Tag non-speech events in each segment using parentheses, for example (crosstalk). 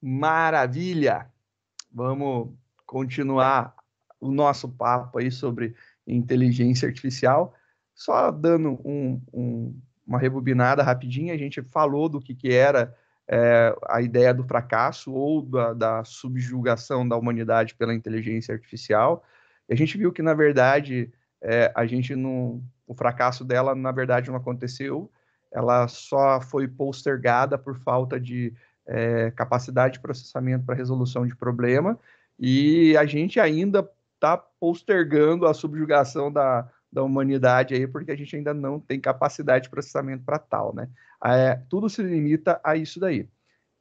Maravilha! Vamos continuar o nosso papo aí sobre inteligência artificial. Só dando um, um, uma rebobinada rapidinha, a gente falou do que, que era é, a ideia do fracasso ou da, da, subjugação da humanidade pela inteligência artificial. E a gente viu que, na verdade, é, a gente não, o fracasso dela, na verdade, não aconteceu. Ela só foi postergada por falta de é, capacidade de processamento para resolução de problema, e a gente ainda está postergando a subjugação da, da humanidade aí, porque a gente ainda não tem capacidade de processamento para tal, né? Ah, é, tudo se limita a isso daí.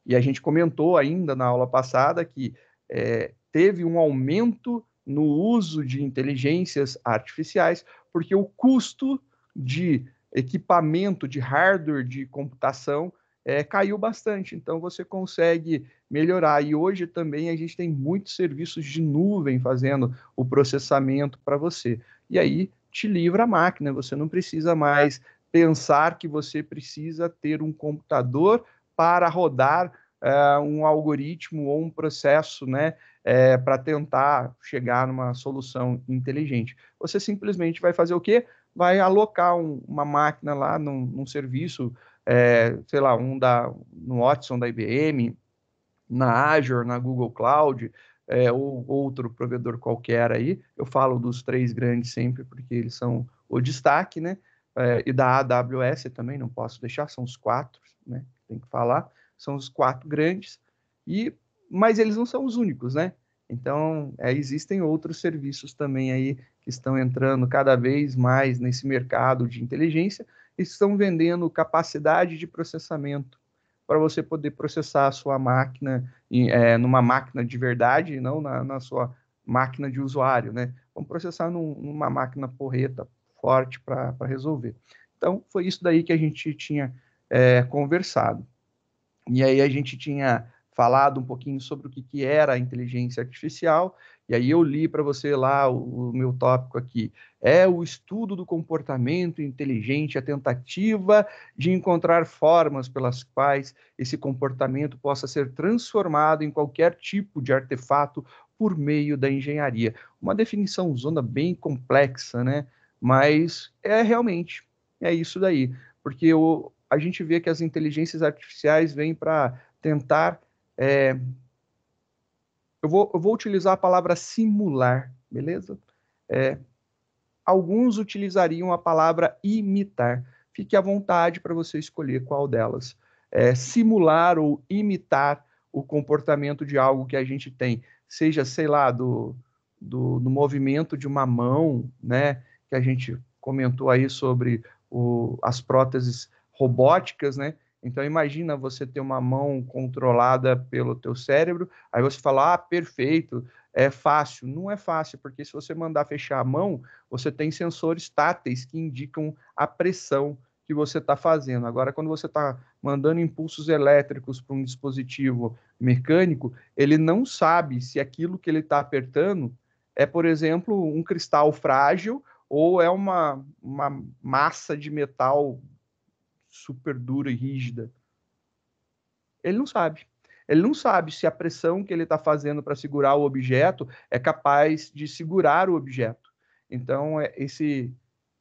E a gente comentou ainda na aula passada que é, teve um aumento no uso de inteligências artificiais, porque o custo de equipamento de hardware de computação é, caiu bastante. Então você consegue melhorar. E hoje também a gente tem muitos serviços de nuvem fazendo o processamento para você. E aí te livra a máquina, você não precisa mais pensar que você precisa ter um computador para rodar é, um algoritmo ou um processo, né, é, para tentar chegar numa solução inteligente. Você simplesmente vai fazer o quê? Vai alocar um, uma máquina lá num, num serviço é, sei lá, um da, no Watson da IBM, na Azure, na Google Cloud, é, ou outro provedor qualquer aí. Eu falo dos três grandes sempre, porque eles são o destaque, né? É, e da AWS também, não posso deixar, são os quatro, né? Tem que falar, são os quatro grandes, e mas eles não são os únicos, né? Então, é, existem outros serviços também aí que estão entrando cada vez mais nesse mercado de inteligência estão vendendo capacidade de processamento para você poder processar a sua máquina em, é, numa máquina de verdade e não na, na, sua máquina de usuário, né? Vamos processar num, numa máquina porreta, forte para resolver. Então, foi isso daí que a gente tinha é, conversado. E aí a gente tinha falado um pouquinho sobre o que, que era a inteligência artificial e aí eu li para você lá o, o, meu tópico aqui. É o estudo do comportamento inteligente, a tentativa de encontrar formas pelas quais esse comportamento possa ser transformado em qualquer tipo de artefato por meio da engenharia. Uma definição zona bem complexa, né? Mas é realmente, é isso daí. Porque o, a gente vê que as inteligências artificiais vêm para tentar é, eu vou, eu vou utilizar a palavra simular, beleza? É, alguns utilizariam a palavra imitar. Fique à vontade para você escolher qual delas. É, simular ou imitar o comportamento de algo que a gente tem, seja, sei lá, do, do, do movimento de uma mão, né? Que a gente comentou aí sobre o, as próteses robóticas, né? Então imagina você ter uma mão controlada pelo teu cérebro, aí você fala, ah, perfeito, é fácil. Não é fácil, porque se você mandar fechar a mão, você tem sensores táteis que indicam a pressão que você está fazendo. Agora, quando você está mandando impulsos elétricos para um dispositivo mecânico, ele não sabe se aquilo que ele está apertando é, por exemplo, um cristal frágil ou é uma, uma massa de metal super dura e rígida. Ele não sabe. Ele não sabe se a pressão que ele está fazendo para segurar o objeto é capaz de segurar o objeto. Então, é esse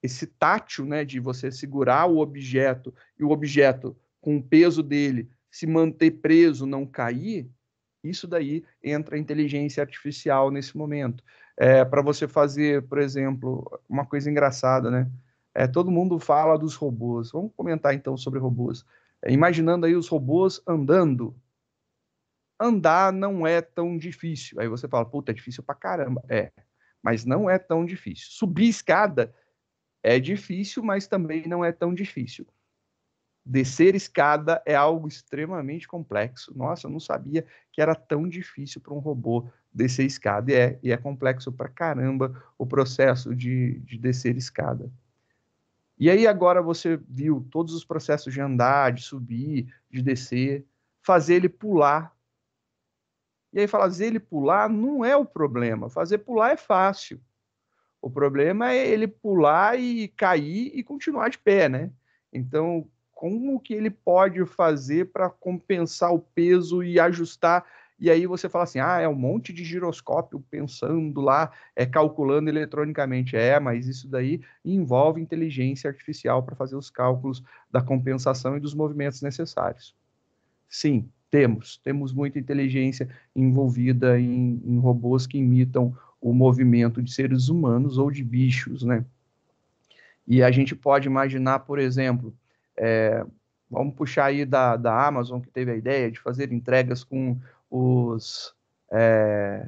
esse tátil, né, de você segurar o objeto e o objeto com o peso dele se manter preso, não cair, isso daí entra a inteligência artificial nesse momento. É, para você fazer, por exemplo, uma coisa engraçada, né? É, todo mundo fala dos robôs. Vamos comentar então sobre robôs. É, imaginando aí os robôs andando. Andar não é tão difícil. Aí você fala, puta, é difícil pra caramba. É, mas não é tão difícil. Subir escada é difícil, mas também não é tão difícil. Descer escada é algo extremamente complexo. Nossa, eu não sabia que era tão difícil para um robô descer escada. E é, e é complexo pra caramba o processo de, de descer escada. E aí agora você viu todos os processos de andar, de subir, de descer, fazer ele pular. E aí fazer ele pular não é o problema, fazer pular é fácil. O problema é ele pular e cair e continuar de pé, né? Então, como que ele pode fazer para compensar o peso e ajustar e aí você fala assim, ah, é um monte de giroscópio pensando lá, é calculando eletronicamente. É, mas isso daí envolve inteligência artificial para fazer os cálculos da compensação e dos movimentos necessários. Sim, temos, temos muita inteligência envolvida em, em robôs que imitam o movimento de seres humanos ou de bichos, né? E a gente pode imaginar, por exemplo, é, vamos puxar aí da, da Amazon, que teve a ideia de fazer entregas com os. É,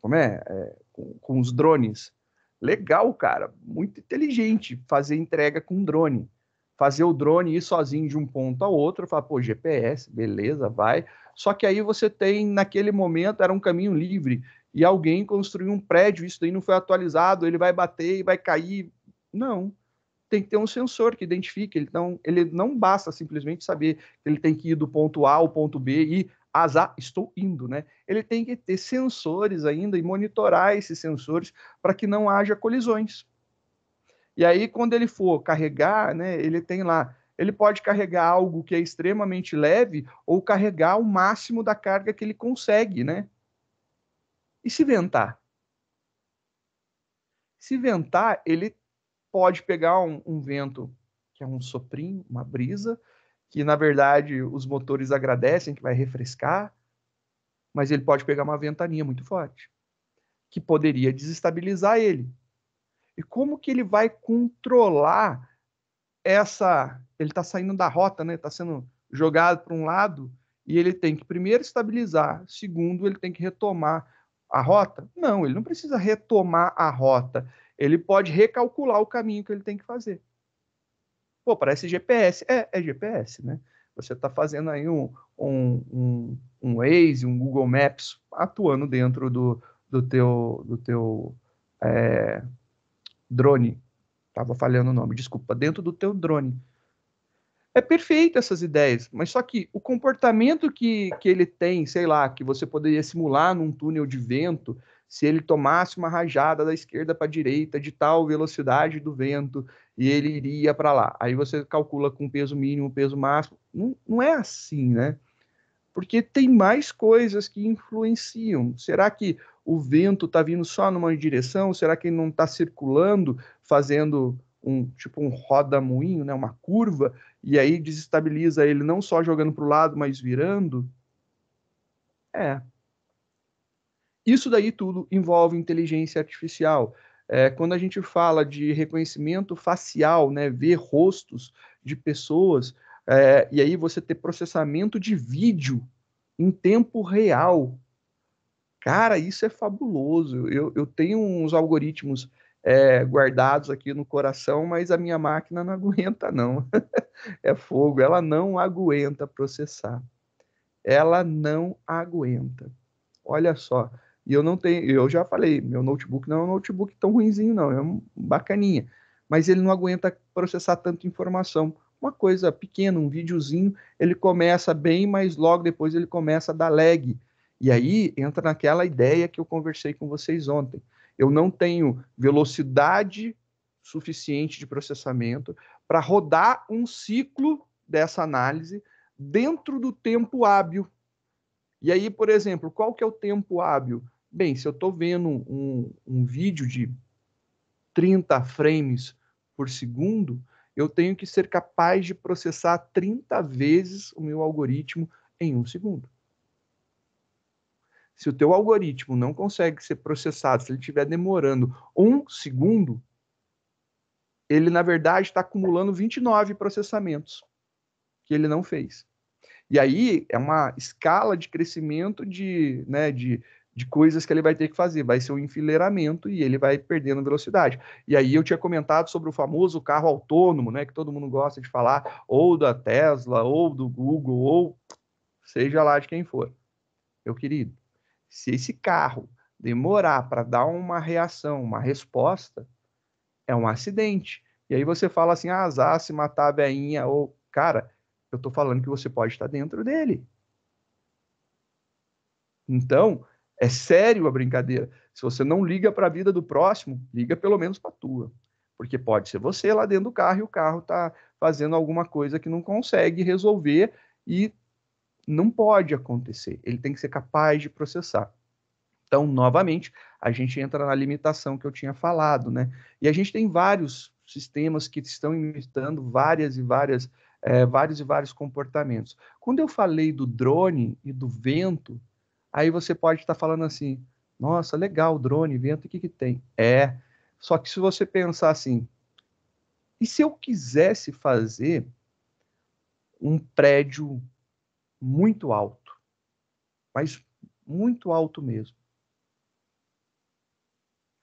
como é? é com, com, os drones. Legal, cara. Muito inteligente fazer entrega com drone. Fazer o drone ir sozinho de um ponto a outro, falar, pô, GPS, beleza, vai. Só que aí você tem, naquele momento, era um caminho livre e alguém construiu um prédio, isso daí não foi atualizado, ele vai bater e vai cair. Não. Tem que ter um sensor que identifique. Ele não, ele não basta simplesmente saber que ele tem que ir do ponto A ao ponto B e azar, estou indo, né? Ele tem que ter sensores ainda e monitorar esses sensores para que não haja colisões. E aí, quando ele for carregar, né, ele tem lá, ele pode carregar algo que é extremamente leve ou carregar o máximo da carga que ele consegue, né? E se ventar? Se ventar, ele pode pegar um, um vento que é um soprinho, uma brisa, que na verdade os motores agradecem, que vai refrescar, mas ele pode pegar uma ventania muito forte, que poderia desestabilizar ele. E como que ele vai controlar essa. Ele está saindo da rota, né? Está sendo jogado para um lado e ele tem que primeiro estabilizar, segundo ele tem que retomar a rota? Não, ele não precisa retomar a rota. Ele pode recalcular o caminho que ele tem que fazer. Pô, parece GPS. É, é GPS, né? Você está fazendo aí um, um, um, um Waze, um Google Maps, atuando dentro do, do teu, do teu é, drone. Estava falhando o nome, desculpa. Dentro do teu drone. É perfeito essas ideias, mas só que o comportamento que, que ele tem, sei lá, que você poderia simular num túnel de vento, se ele tomasse uma rajada da esquerda para a direita de tal velocidade do vento e ele iria para lá. Aí você calcula com peso mínimo, peso máximo. Não, não é assim, né? Porque tem mais coisas que influenciam. Será que o vento está vindo só numa direção? Será que ele não está circulando, fazendo um tipo um roda-moinho, né? uma curva, e aí desestabiliza ele não só jogando para o lado, mas virando? É, isso daí tudo envolve inteligência artificial. É, quando a gente fala de reconhecimento facial, né, ver rostos de pessoas, é, e aí você ter processamento de vídeo em tempo real. Cara, isso é fabuloso. Eu, eu tenho uns algoritmos é, guardados aqui no coração, mas a minha máquina não (laughs) aguenta, não. é fogo, ela não aguenta processar. Ela não aguenta. Olha só, e eu não tenho, eu já falei, meu notebook não é um notebook tão ruinzinho, não, é um bacaninha. Mas ele não aguenta processar tanta informação. Uma coisa pequena, um videozinho, ele começa bem, mas logo depois ele começa a dar lag. E aí entra naquela ideia que eu conversei com vocês ontem. Eu não tenho velocidade suficiente de processamento para rodar um ciclo dessa análise dentro do tempo hábil. E aí, por exemplo, qual que é o tempo hábil? Bem, se eu estou vendo um, um vídeo de 30 frames por segundo, eu tenho que ser capaz de processar 30 vezes o meu algoritmo em um segundo. Se o teu algoritmo não consegue ser processado, se ele estiver demorando um segundo, ele, na verdade, está acumulando 29 processamentos que ele não fez. E aí é uma escala de crescimento de, né, de de coisas que ele vai ter que fazer, vai ser um enfileiramento e ele vai perdendo velocidade. E aí eu tinha comentado sobre o famoso carro autônomo, né, que todo mundo gosta de falar, ou da Tesla, ou do Google, ou seja lá de quem for. Meu querido, se esse carro demorar para dar uma reação, uma resposta, é um acidente. E aí você fala assim, ah, azar se matar a veinha, ou cara, eu tô falando que você pode estar dentro dele. Então, é sério a brincadeira. Se você não liga para a vida do próximo, liga pelo menos para a tua. Porque pode ser você lá dentro do carro e o carro está fazendo alguma coisa que não consegue resolver e não pode acontecer. Ele tem que ser capaz de processar. Então, novamente, a gente entra na limitação que eu tinha falado, né? E a gente tem vários sistemas que estão imitando várias e várias, é, vários e vários comportamentos. Quando eu falei do drone e do vento, Aí você pode estar tá falando assim: nossa, legal, drone, vento, o que, que tem? É. Só que se você pensar assim, e se eu quisesse fazer um prédio muito alto, mas muito alto mesmo?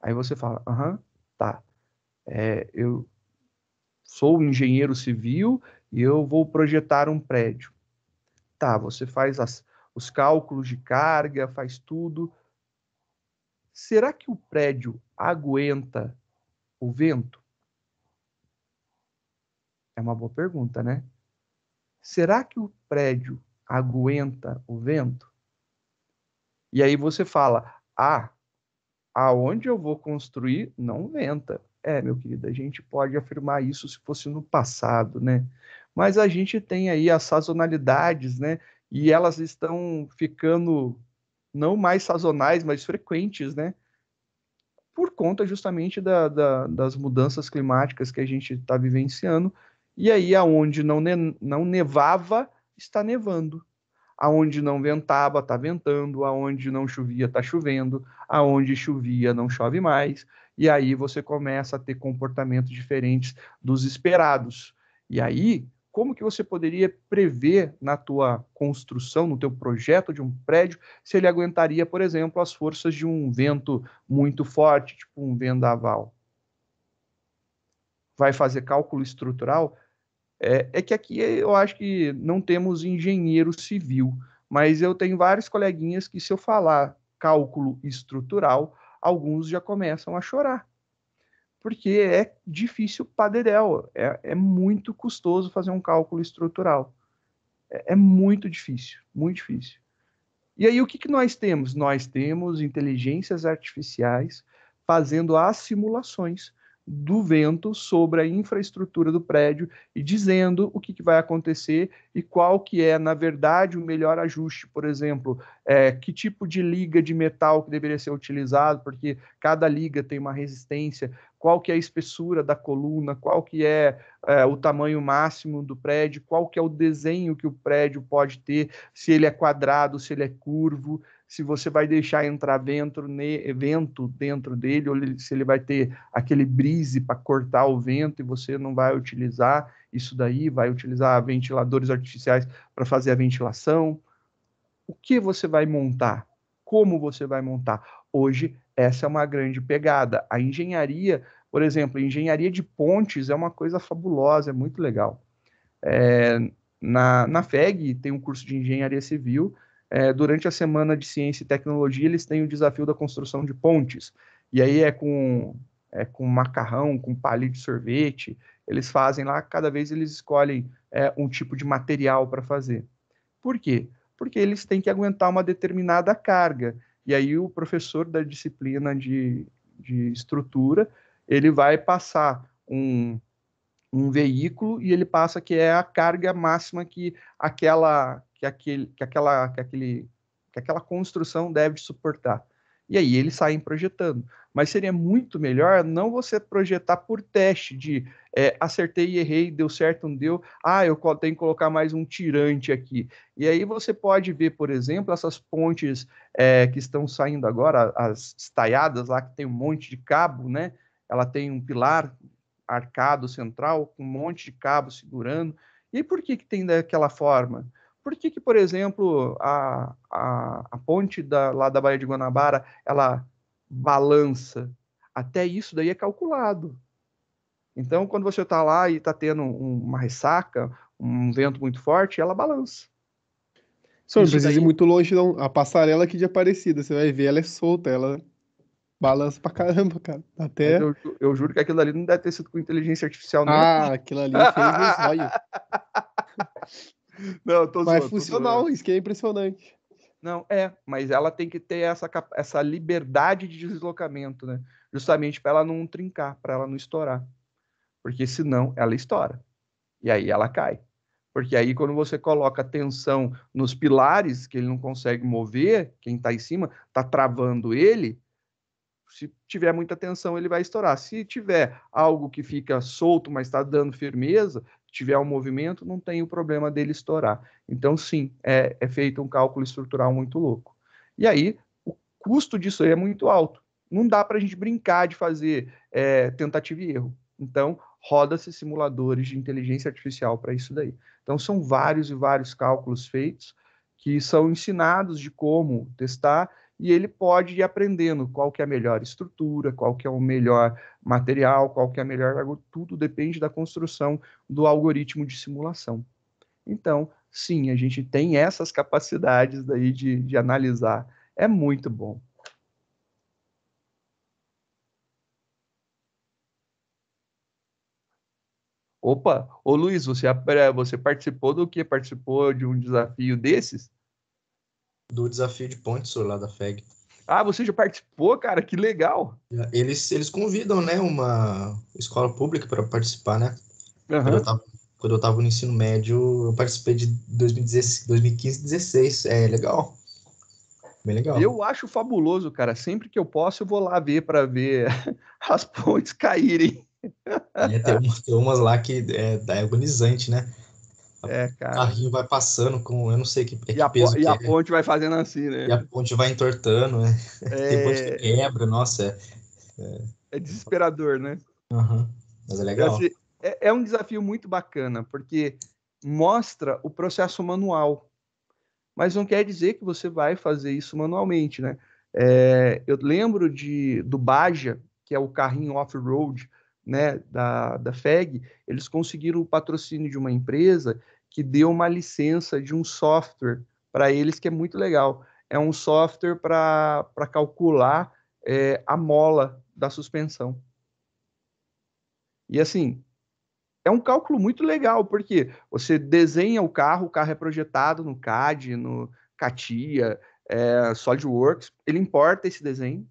Aí você fala, aham, tá. É, eu sou engenheiro civil e eu vou projetar um prédio. Tá, você faz as, os cálculos de carga, faz tudo. Será que o prédio aguenta o vento? É uma boa pergunta, né? Será que o prédio aguenta o vento? E aí você fala: "Ah, aonde eu vou construir não venta". É, meu querido, a gente pode afirmar isso se fosse no passado, né? Mas a gente tem aí as sazonalidades, né? e elas estão ficando não mais sazonais, mas frequentes, né? Por conta justamente da, da, das mudanças climáticas que a gente está vivenciando. E aí, aonde não, ne, não nevava, está nevando. Aonde não ventava, está ventando. Aonde não chovia, está chovendo. Aonde chovia, não chove mais. E aí você começa a ter comportamentos diferentes dos esperados. E aí como que você poderia prever na tua construção, no teu projeto de um prédio, se ele aguentaria, por exemplo, as forças de um vento muito forte, tipo um vendaval? Vai fazer cálculo estrutural? É, é que aqui eu acho que não temos engenheiro civil, mas eu tenho vários coleguinhas que se eu falar cálculo estrutural, alguns já começam a chorar porque é difícil Paderel. é, é muito custoso fazer um cálculo estrutural. É, é muito difícil, muito difícil. E aí o que, que nós temos? Nós temos inteligências artificiais fazendo as simulações do vento sobre a infraestrutura do prédio e dizendo o que, que, vai acontecer e qual que é, na verdade, o melhor ajuste, por exemplo, é, que tipo de liga de metal que deveria ser utilizado, porque cada liga tem uma resistência, qual que é a espessura da coluna, qual que é, é o tamanho máximo do prédio, qual que é o desenho que o prédio pode ter, se ele é quadrado, se ele é curvo, se você vai deixar entrar vento, ne, vento dentro dele, ou se ele vai ter aquele brise para cortar o vento e você não vai utilizar isso daí, vai utilizar ventiladores artificiais para fazer a ventilação. O que você vai montar? Como você vai montar? Hoje, essa é uma grande pegada. A engenharia, por exemplo, engenharia de pontes é uma coisa fabulosa, é muito legal. É, na, na FEG tem um curso de engenharia civil é, durante a semana de ciência e tecnologia, eles têm o desafio da construção de pontes. E aí é com, é com macarrão, com palito de sorvete, eles fazem lá, cada vez eles escolhem é, um tipo de material para fazer. Por quê? Porque eles têm que aguentar uma determinada carga. E aí o professor da disciplina de, de estrutura, ele vai passar um, um veículo e ele passa que é a carga máxima que aquela que, aquele, que, aquela, que, aquele, que aquela construção deve suportar. E aí eles saem projetando. Mas seria muito melhor não você projetar por teste de é, acertei e errei, deu certo, não deu. Ah, eu tenho que colocar mais um tirante aqui. E aí você pode ver, por exemplo, essas pontes é, que estão saindo agora, as estaiadas lá que tem um monte de cabo, né? Ela tem um pilar arcado central com um monte de cabo segurando. E por que, que tem daquela forma? Por que, que por exemplo, a, a, a ponte da, lá da Baía de Guanabara, ela balança? Até isso daí é calculado. Então, quando você está lá e está tendo uma ressaca, um vento muito forte, ela balança. Só não precisa daí... ir muito longe, não. A passarela aqui de Aparecida, você vai ver, ela é solta, ela balança pra caramba, cara. Até... Eu, eu, juro que aquilo ali não deve ter sido com inteligência artificial, não. Ah, aquilo ali fez (laughs) Não, tô Mas zoando, funcional, isso que é impressionante. Não, é, mas ela tem que ter essa, essa liberdade de deslocamento, né? Justamente para ela não trincar, para ela não estourar. Porque senão ela estoura. E aí ela cai. Porque aí quando você coloca tensão nos pilares que ele não consegue mover, quem está em cima está travando ele, se tiver muita tensão, ele vai estourar. Se tiver algo que fica solto, mas está dando firmeza, tiver um movimento, não tem o problema dele estourar. Então, sim, é, é feito um cálculo estrutural muito louco. E aí, o custo disso aí é muito alto. Não dá para a gente brincar de fazer é, tentativa e erro. Então, roda-se simuladores de inteligência artificial para isso daí. Então, são vários e vários cálculos feitos que são ensinados de como testar e ele pode ir aprendendo qual que é a melhor estrutura, qual que é o melhor material, qual que é a melhor tudo depende da construção do algoritmo de simulação. Então, sim, a gente tem essas capacidades daí de, de analisar. É muito bom. Opa, ô Luiz, você, você participou do que? Participou de um desafio desses? do desafio de pontes lá da FEG. Ah, você já participou, cara? Que legal! É, eles, eles convidam, né, uma escola pública para participar, né? Uhum. Quando, eu tava, quando eu tava no ensino médio, eu participei de 2015, 16. É legal. Bem legal. Eu acho fabuloso, cara. Sempre que eu posso, eu vou lá ver para ver (laughs) as pontes caírem. É, tem, umas, tem umas lá que é, é agonizante, né? Tá é, cara. O carrinho vai passando com, eu não sei que, é que a, peso. E que a é. ponte vai fazendo assim, né? E a ponte vai entortando, né? É... (laughs) Depois que quebra, nossa. É, é... é desesperador, né? Uhum. Mas é legal. Assim, é, é um desafio muito bacana, porque mostra o processo manual. Mas não quer dizer que você vai fazer isso manualmente, né? É, eu lembro de, do Baja, que é o carrinho off-road né, da, da FEG, eles conseguiram o patrocínio de uma empresa que deu uma licença de um software para eles que é muito legal. É um software para calcular é, a mola da suspensão. E assim, é um cálculo muito legal, porque você desenha o carro, o carro é projetado no CAD, no CATIA, é, SolidWorks, ele importa esse desenho,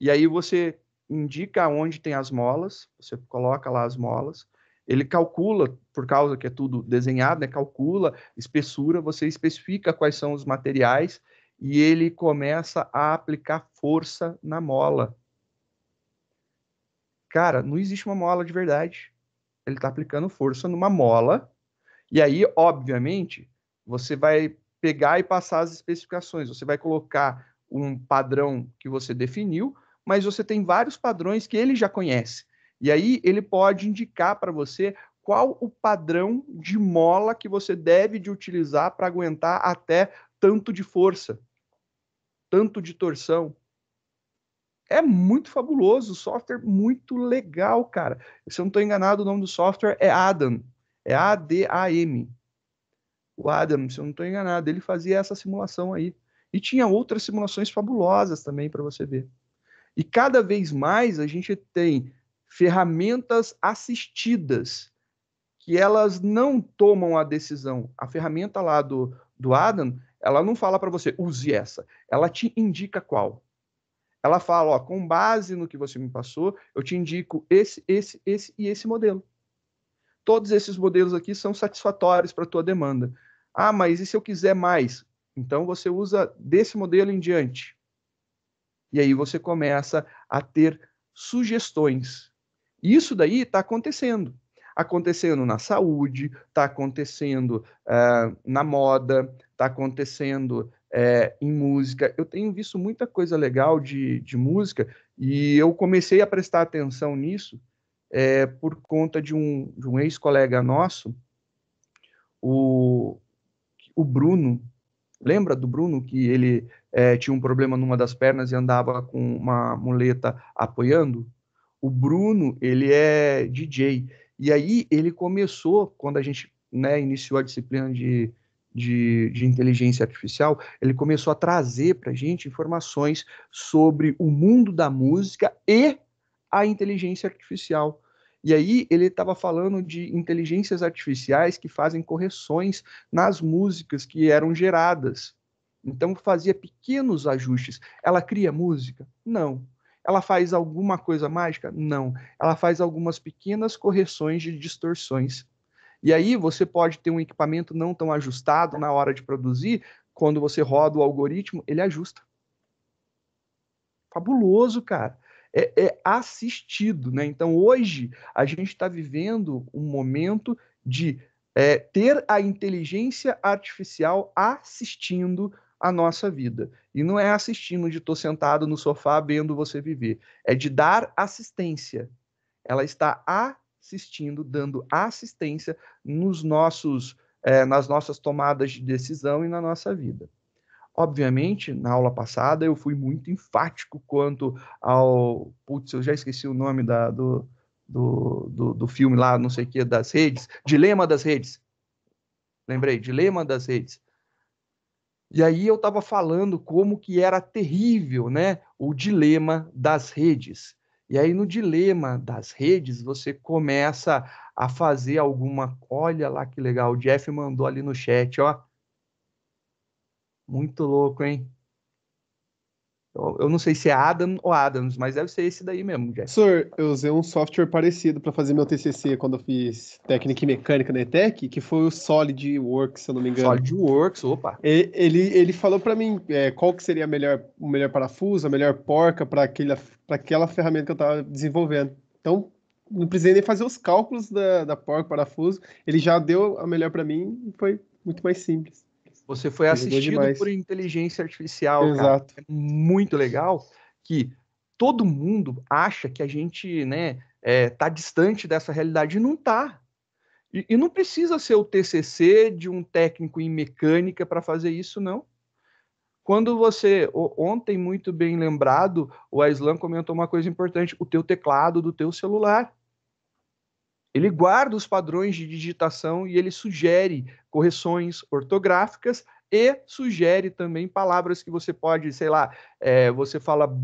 e aí você indica onde tem as molas, você coloca lá as molas, ele calcula, por causa que é tudo desenhado, né, calcula, espessura, você especifica quais são os materiais e ele começa a aplicar força na mola. Cara, não existe uma mola de verdade. Ele está aplicando força numa mola. E aí, obviamente, você vai pegar e passar as especificações. Você vai colocar um padrão que você definiu, mas você tem vários padrões que ele já conhece. E aí ele pode indicar para você qual o padrão de mola que você deve de utilizar para aguentar até tanto de força, tanto de torção. É muito fabuloso, software muito legal, cara. Se eu não estou enganado, o nome do software é Adam. É A-D-A-M. O Adam, se eu não estou enganado, ele fazia essa simulação aí. E tinha outras simulações fabulosas também para você ver. E cada vez mais a gente tem ferramentas assistidas, que elas não tomam a decisão. A ferramenta lá do, do Adam, ela não fala para você, use essa. Ela te indica qual. Ela fala, ó, com base no que você me passou, eu te indico esse, esse, esse e esse modelo. Todos esses modelos aqui são satisfatórios para a tua demanda. Ah, mas e se eu quiser mais? Então você usa desse modelo em diante. E aí você começa a ter sugestões isso daí está acontecendo. Acontecendo na saúde, está acontecendo uh, na moda, está acontecendo uh, em música. Eu tenho visto muita coisa legal de, de música e eu comecei a prestar atenção nisso eh, por conta de um, de um ex-colega nosso, o, o Bruno. Lembra do Bruno que ele tinha um problema numa das pernas e andava com uma muleta apoiando? O Bruno, ele é DJ. E aí ele começou, quando a gente né, iniciou a disciplina de, de, de, inteligência artificial, ele começou a trazer para a gente informações sobre o mundo da música e a inteligência artificial. E aí ele estava falando de inteligências artificiais que fazem correções nas músicas que eram geradas. Então fazia pequenos ajustes. Ela cria música? Não. Ela faz alguma coisa mágica? Não. Ela faz algumas pequenas correções de distorções. E aí você pode ter um equipamento não tão ajustado na hora de produzir, quando você roda o algoritmo, ele ajusta. Fabuloso, cara. É, é assistido, né? Então hoje a gente está vivendo um momento de é, ter a inteligência artificial assistindo a nossa vida. E não é assistindo de estou sentado no sofá vendo você viver, é de dar assistência. Ela está assistindo, dando assistência nos nossos, é, nas nossas tomadas de decisão e na nossa vida. Obviamente, na aula passada eu fui muito enfático quanto ao. Putz, eu já esqueci o nome da, do, do, do, do filme lá, não sei o que, das redes. Dilema das redes. Lembrei, Dilema das redes e aí eu estava falando como que era terrível, né, o dilema das redes. E aí no dilema das redes você começa a fazer alguma, olha lá que legal, o Jeff mandou ali no chat, ó. Muito louco, hein? Eu, não sei se é Adam ou Adams, mas deve ser esse daí mesmo, Jack. Sir, eu usei um software parecido para fazer meu TCC quando eu fiz técnica e mecânica na ETEC, que foi o SolidWorks, se eu não me engano. SolidWorks, opa. Ele, ele, falou para mim é, qual que seria a melhor, o melhor parafuso, a melhor porca para aquela, aquela ferramenta que eu estava desenvolvendo. Então, não precisei nem fazer os cálculos da, da porca, parafuso. Ele já deu a melhor para mim e foi muito mais simples. Você foi assistido por inteligência artificial. Exato. Cara. É muito legal que todo mundo acha que a gente, né, é, tá distante dessa realidade e não tá. E, e não precisa ser o TCC de um técnico em mecânica para fazer isso, não. Quando você, ontem muito bem lembrado, o Aislan comentou uma coisa importante, o teu teclado do teu celular. Ele guarda os padrões de digitação e ele sugere correções ortográficas e sugere também palavras que você pode, sei lá, é, você fala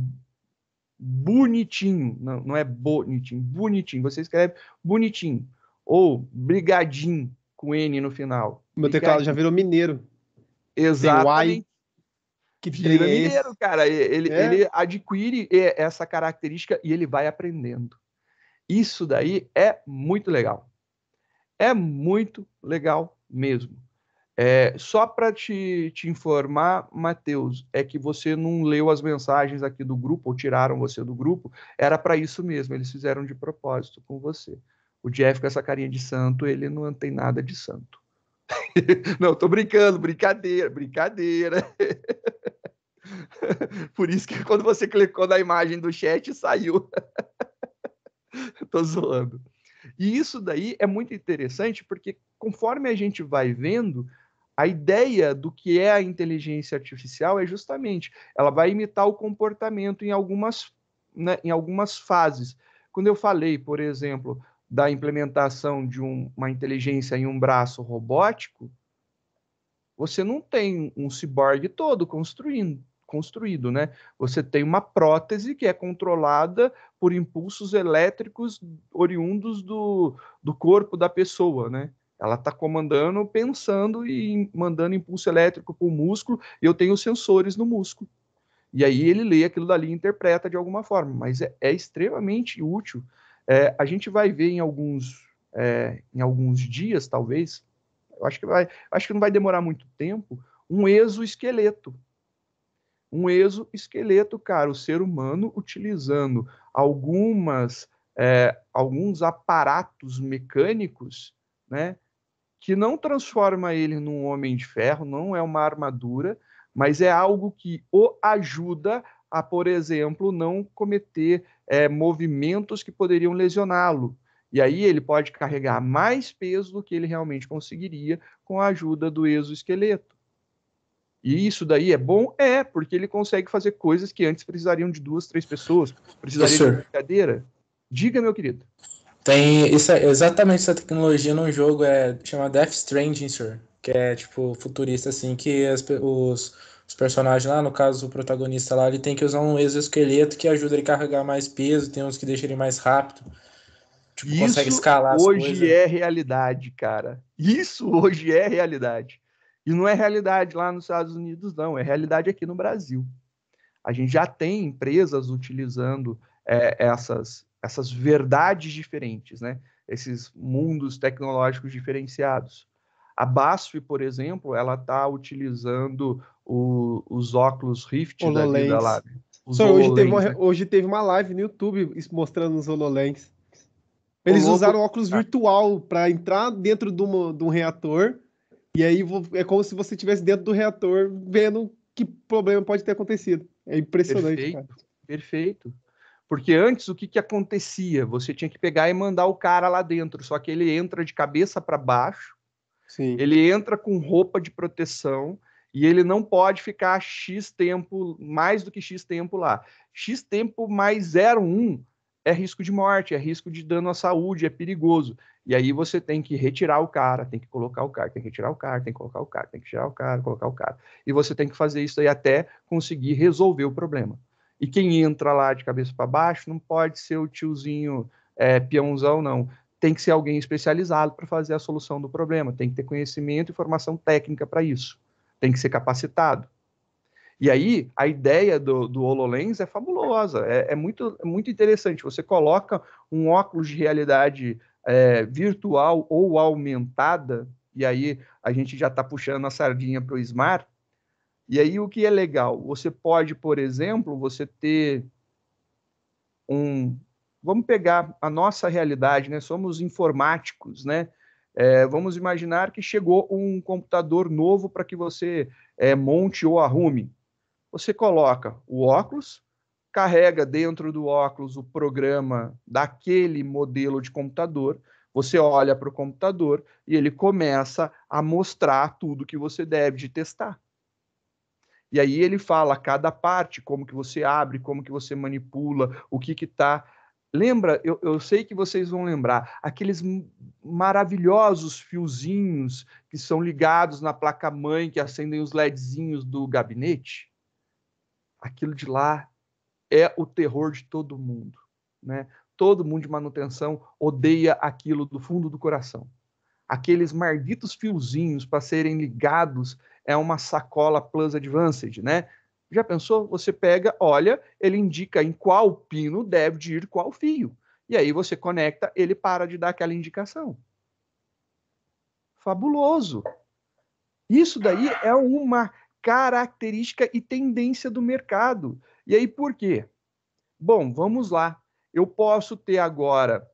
bonitinho, não, não é bonitinho, bonitinho, você escreve bonitinho, ou brigadinho, com N no final. Meu teclado já virou mineiro. exato. Que vira mineiro, cara. Ele, é. ele adquire essa característica e ele vai aprendendo. Isso daí é muito legal. É muito legal mesmo. É, só para te, te informar, Matheus, é que você não leu as mensagens aqui do grupo, ou tiraram você do grupo, era para isso mesmo, eles fizeram de propósito com você. O Jeff com essa carinha de santo, ele não tem nada de santo. (laughs) não, tô brincando, brincadeira, brincadeira. (laughs) Por isso que quando você clicou na imagem do chat, saiu. (laughs) (laughs) Tô zoando. E isso daí é muito interessante porque conforme a gente vai vendo, a ideia do que é a inteligência artificial é justamente ela vai imitar o comportamento em algumas, né, em algumas fases. Quando eu falei, por exemplo, da implementação de um, uma inteligência em um braço robótico, você não tem um ciborgue todo construindo construído, né? Você tem uma prótese que é controlada por impulsos elétricos oriundos do, do corpo da pessoa, né? Ela está comandando, pensando e mandando impulso elétrico para o músculo, e eu tenho sensores no músculo. E aí ele lê aquilo dali e interpreta de alguma forma, mas é, é extremamente útil. É, a gente vai ver em alguns, é, em alguns dias, talvez, eu acho que vai, acho que não vai demorar muito tempo, um exoesqueleto um exoesqueleto, cara, o ser humano utilizando algumas é, alguns aparatos mecânicos, né, que não transforma ele num homem de ferro, não é uma armadura, mas é algo que o ajuda a, por exemplo, não cometer é, movimentos que poderiam lesioná-lo. E aí ele pode carregar mais peso do que ele realmente conseguiria com a ajuda do exoesqueleto. E isso daí é bom? É, porque ele consegue fazer coisas que antes precisariam de duas, três pessoas, precisariam de uma cadeira. Diga, meu querido. Tem isso, exatamente essa tecnologia num jogo é chama Death Stranding, senhor, que é tipo futurista assim, que as, os, os personagens lá, no caso o protagonista lá, ele tem que usar um exoesqueleto que ajuda ele a carregar mais peso, tem uns que deixam ele mais rápido. Tipo, Isso consegue escalar hoje é realidade, cara. Isso hoje é realidade. E não é realidade lá nos Estados Unidos, não, é realidade aqui no Brasil. A gente já tem empresas utilizando é, essas, essas verdades diferentes, né? esses mundos tecnológicos diferenciados. A BASF, por exemplo, ela está utilizando o, os óculos Rift HoloLens. da vida lá. Só hoje, teve uma, né? hoje teve uma live no YouTube mostrando os HoloLens. Eles o usaram óculos tá. virtual para entrar dentro de, uma, de um reator e aí é como se você estivesse dentro do reator vendo que problema pode ter acontecido. É impressionante. Perfeito. Cara. Perfeito. Porque antes o que, que acontecia? Você tinha que pegar e mandar o cara lá dentro, só que ele entra de cabeça para baixo. Sim. Ele entra com roupa de proteção e ele não pode ficar X tempo, mais do que X tempo lá. X tempo mais 01 é risco de morte, é risco de dano à saúde, é perigoso. E aí você tem que retirar o cara, tem que colocar o cara, tem que retirar o cara, tem que colocar o cara, tem que tirar o cara, colocar o cara. E você tem que fazer isso aí até conseguir resolver o problema. E quem entra lá de cabeça para baixo não pode ser o tiozinho é, peãozão, não. Tem que ser alguém especializado para fazer a solução do problema, tem que ter conhecimento e formação técnica para isso, tem que ser capacitado. E aí, a ideia do, do HoloLens é fabulosa, é, é muito, é muito interessante. Você coloca um óculos de realidade é, virtual ou aumentada, e aí a gente já está puxando a sardinha para o Smart. E aí, o que é legal? Você pode, por exemplo, você ter um. Vamos pegar a nossa realidade, né? Somos informáticos, né? É, vamos imaginar que chegou um computador novo para que você é, monte ou arrume você coloca o óculos, carrega dentro do óculos o programa daquele modelo de computador, você olha para o computador e ele começa a mostrar tudo que você deve de testar. E aí ele fala cada parte, como que você abre, como que você manipula, o que que tá. Lembra, eu, eu sei que vocês vão lembrar, aqueles maravilhosos fiozinhos que são ligados na placa-mãe, que acendem os LEDzinhos do gabinete? aquilo de lá é o terror de todo mundo. Né? Todo mundo de manutenção odeia aquilo do fundo do coração. Aqueles malditos fiozinhos para serem ligados é uma sacola Plus Advanced, né? Já pensou? Você pega, olha, ele indica em qual pino deve de ir qual fio. E aí você conecta, ele para de dar aquela indicação. Fabuloso. Isso daí é uma característica e tendência do mercado. E aí por quê? Bom, vamos lá. Eu posso ter agora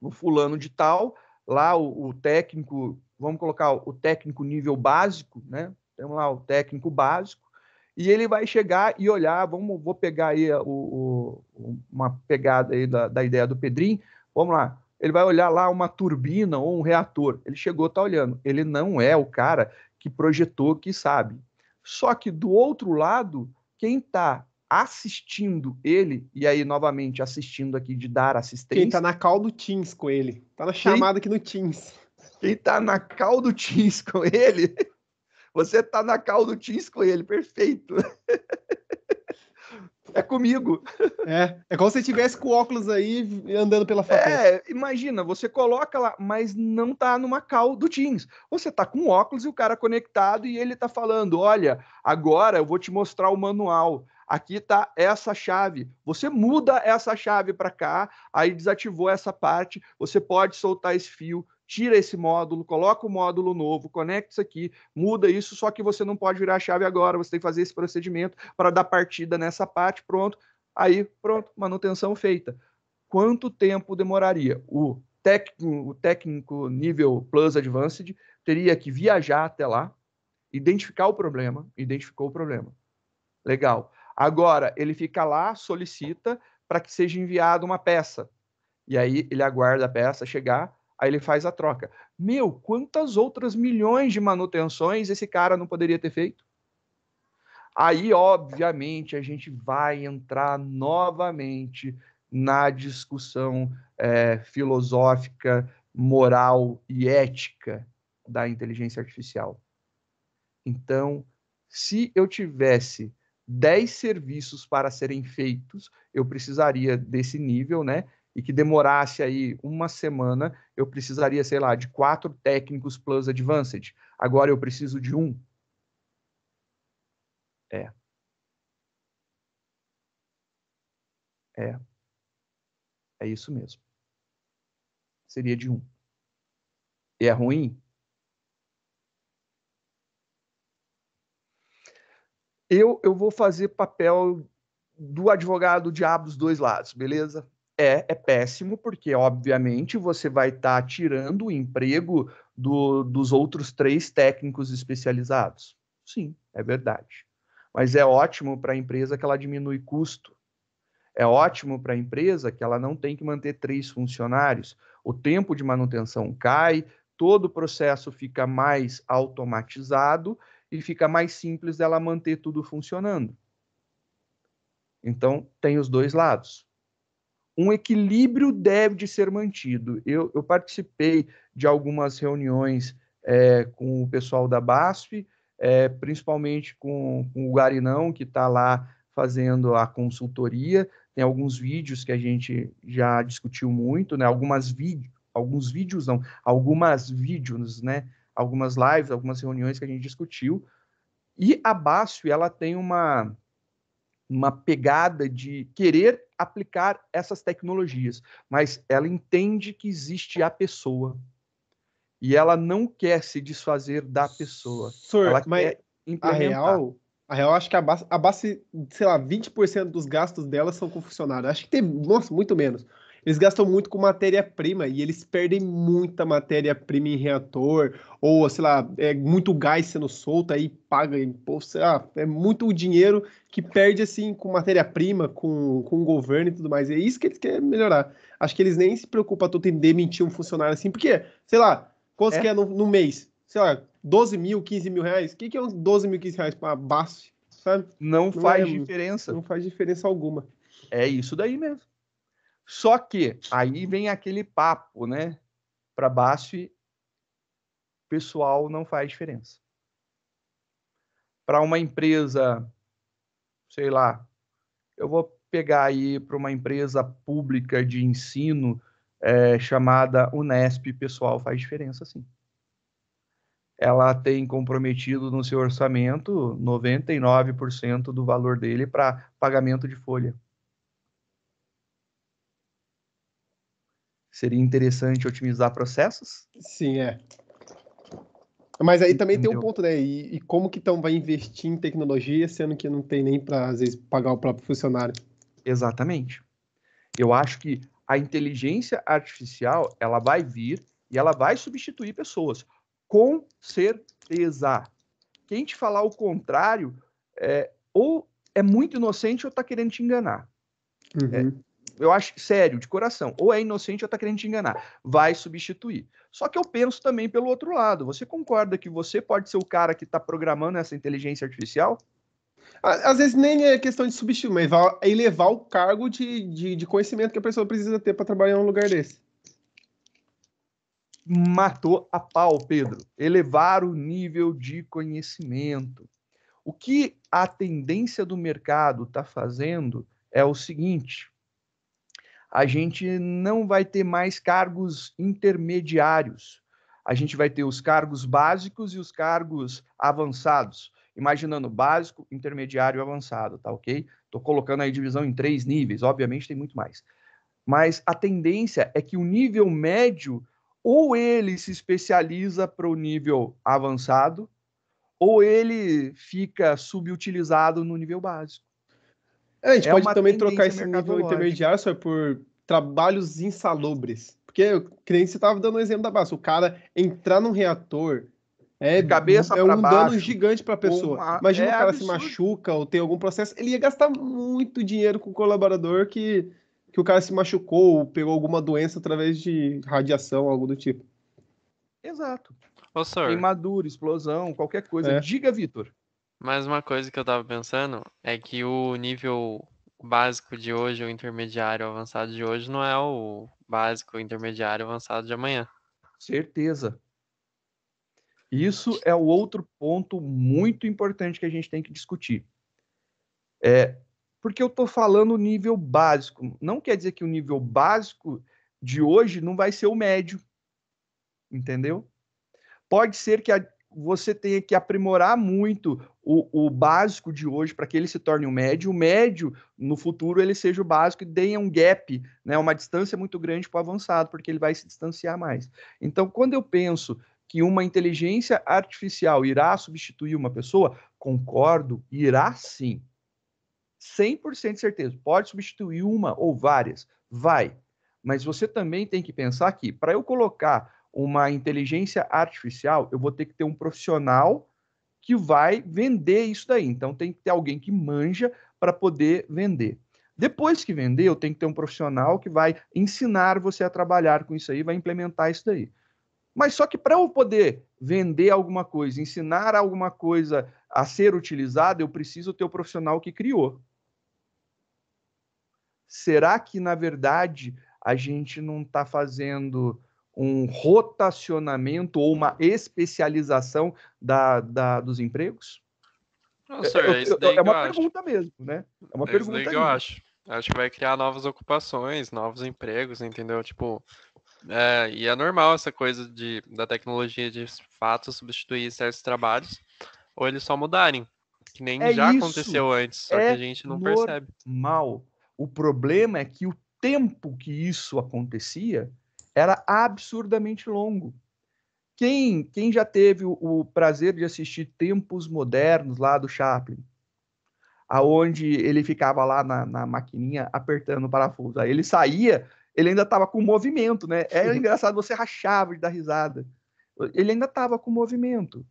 o fulano de tal, lá o, o técnico, vamos colocar o técnico nível básico, né? Temos lá o técnico básico, e ele vai chegar e olhar, vamos, vou pegar aí o, o, uma pegada aí da, da ideia do Pedrinho, vamos lá, ele vai olhar lá uma turbina ou um reator, ele chegou, tá olhando, ele não é o cara que projetou, que sabe, só que do outro lado, quem está assistindo ele, e aí novamente assistindo aqui de dar assistência. Quem tá na call do Teams com ele. Tá na chamada quem, aqui no Teams. Quem tá na call do Teams com ele, (laughs) você tá na call do Teams com ele, perfeito. (laughs) É comigo. É, é como se tivesse com óculos aí andando pela frente. É, imagina, você coloca lá, mas não tá numa cal do Teams. Você tá com óculos e o cara conectado e ele tá falando: "Olha, agora eu vou te mostrar o manual. Aqui tá essa chave. Você muda essa chave para cá, aí desativou essa parte, você pode soltar esse fio, tira esse módulo, coloca o módulo novo, conecta isso aqui, muda isso, só que você não pode virar a chave agora, você tem que fazer esse procedimento para dar partida nessa parte, pronto. Aí, pronto, manutenção feita. Quanto tempo demoraria? O técnico, o técnico nível Plus Advanced teria que viajar até lá, identificar o problema, identificou o problema. Legal. Agora, ele fica lá, solicita para que seja enviado uma peça. E aí ele aguarda a peça chegar, Aí ele faz a troca. Meu, quantas outras milhões de manutenções esse cara não poderia ter feito? Aí, obviamente, a gente vai entrar novamente na discussão é, filosófica, moral e ética da inteligência artificial. Então, se eu tivesse 10 serviços para serem feitos, eu precisaria desse nível, né? e que demorasse aí uma semana, eu precisaria, sei lá, de quatro técnicos plus advanced. Agora eu preciso de um. É. É. É isso mesmo. Seria de um. E é ruim? Eu, eu vou fazer papel do advogado diabo dos dois lados, beleza? É, é péssimo, porque obviamente você vai estar tá tirando o emprego do, dos outros três técnicos especializados. Sim, é verdade. Mas é ótimo para a empresa que ela diminui custo. É ótimo para a empresa que ela não tem que manter três funcionários. O tempo de manutenção cai, todo o processo fica mais automatizado e fica mais simples dela manter tudo funcionando. Então, tem os dois lados um equilíbrio deve ser mantido. Eu, eu participei de algumas reuniões é, com o pessoal da BASF, é, principalmente com, com, o Garinão, que está lá fazendo a consultoria. Tem alguns vídeos que a gente já discutiu muito, né? Algumas alguns vídeos não, algumas vídeos, né? Algumas lives, algumas reuniões que a gente discutiu. E a BASF, ela tem uma uma pegada de querer aplicar essas tecnologias, mas ela entende que existe a pessoa e ela não quer se desfazer da pessoa. Sir, ela quer implementar. A real, a real, acho que a base, a base, sei lá, 20% dos gastos dela são com funcionários. Acho que tem, nossa, muito menos eles gastam muito com matéria-prima e eles perdem muita matéria-prima em reator, ou, sei lá, é muito gás sendo solto, aí paga imposto, sei lá, é muito dinheiro que perde, assim, com matéria-prima, com, com o governo e tudo mais. É isso que eles querem melhorar. Acho que eles nem se preocupam tanto em demitir um funcionário assim, porque, sei lá, quanto é? que é no, no, mês? Sei lá, 12 mil, 15 mil reais? O que, que é uns 12 mil, 15 reais para baixo? Sabe? Não, não faz é, diferença. Não faz diferença alguma. É isso daí mesmo. Só que aí vem aquele papo, né? Para BASF, pessoal não faz diferença. Para uma empresa, sei lá, eu vou pegar aí para uma empresa pública de ensino é, chamada Unesp, pessoal faz diferença sim. Ela tem comprometido no seu orçamento 99% do valor dele para pagamento de folha. seria interessante otimizar processos. Sim, é. Mas aí também Entendeu? tem um ponto, né? E, e, como que então vai investir em tecnologia, sendo que não tem nem para, às vezes, pagar o próprio funcionário? Exatamente. Eu acho que a inteligência artificial, ela vai vir e ela vai substituir pessoas. Com certeza. Quem te falar o contrário, é, ou é muito inocente ou está querendo te enganar. Uhum. É, eu acho, sério, de coração, ou é inocente ou está querendo te enganar, vai substituir. Só que eu penso também pelo outro lado. Você concorda que você pode ser o cara que está programando essa inteligência artificial? Às vezes nem é questão de substituir, mas é elevar o cargo de, de, de conhecimento que a pessoa precisa ter para trabalhar em um lugar desse. Matou a pau, Pedro. Elevar o nível de conhecimento. O que a tendência do mercado está fazendo é o seguinte: a gente não vai ter mais cargos intermediários. A gente vai ter os cargos básicos e os cargos avançados. Imaginando básico, intermediário e avançado, tá ok? Estou colocando aí divisão em três níveis, obviamente tem muito mais. Mas a tendência é que o nível médio, ou ele se especializa para o nível avançado, ou ele fica subutilizado no nível básico. É, a gente é pode também trocar esse nível intermediário só por trabalhos insalubres. Porque, que nem você estava dando o um exemplo da base o cara entrar num reator é, cabeça é um baixo, dano gigante para a pessoa. Uma... Imagina é o cara absurdo. se machuca ou tem algum processo, ele ia gastar muito dinheiro com o colaborador que, que o cara se machucou ou pegou alguma doença através de radiação, algo do tipo. Exato. Oh, Queimadura, explosão, qualquer coisa. É. Diga, Vitor. Mas uma coisa que eu tava pensando é que o nível básico de hoje, o intermediário avançado de hoje, não é o básico, o intermediário avançado de amanhã. Certeza. Isso é o outro ponto muito importante que a gente tem que discutir. É, porque eu estou falando nível básico. Não quer dizer que o nível básico de hoje não vai ser o médio. Entendeu? Pode ser que a, você tenha que aprimorar muito o, o básico de hoje para que ele se torne o um médio, o médio no futuro ele seja o básico e tenha um gap, né, uma distância muito grande para o avançado, porque ele vai se distanciar mais. Então, quando eu penso que uma inteligência artificial irá substituir uma pessoa, concordo, irá sim. 100% de certeza. Pode substituir uma ou várias, vai. Mas você também tem que pensar que para eu colocar uma inteligência artificial, eu vou ter que ter um profissional que vai vender isso daí. Então tem que ter alguém que manja para poder vender. Depois que vender, eu tenho que ter um profissional que vai ensinar você a trabalhar com isso aí, vai implementar isso daí. Mas só que para eu poder vender alguma coisa, ensinar alguma coisa a ser utilizada, eu preciso ter o profissional que criou. Será que, na verdade, a gente não está fazendo um rotacionamento ou uma especialização da, da dos empregos? Nossa, é, eu, é uma pergunta acho. mesmo, né? É uma é pergunta. Daí que eu acho. Acho que vai criar novas ocupações, novos empregos, entendeu? Tipo, é, e é normal essa coisa de, da tecnologia de fato substituir certos trabalhos, ou eles só mudarem, que nem é já isso. aconteceu antes, só é que a gente não normal. percebe. Mal. O problema é que o tempo que isso acontecia era absurdamente longo. Quem, quem já teve o, o prazer de assistir Tempos Modernos lá do Chaplin, aonde ele ficava lá na, na maquininha apertando o parafuso, aí ele saía, ele ainda estava com movimento, né? Era engraçado, você rachava de dar risada. Ele ainda estava com movimento.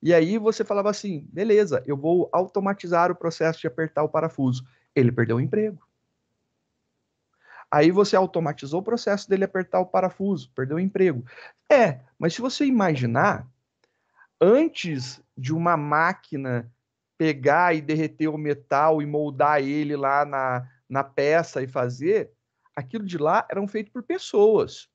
E aí você falava assim, beleza, eu vou automatizar o processo de apertar o parafuso. Ele perdeu o emprego. Aí você automatizou o processo dele apertar o parafuso, perdeu o emprego. É, mas se você imaginar, antes de uma máquina pegar e derreter o metal e moldar ele lá na, na peça e fazer, aquilo de lá eram feito por pessoas.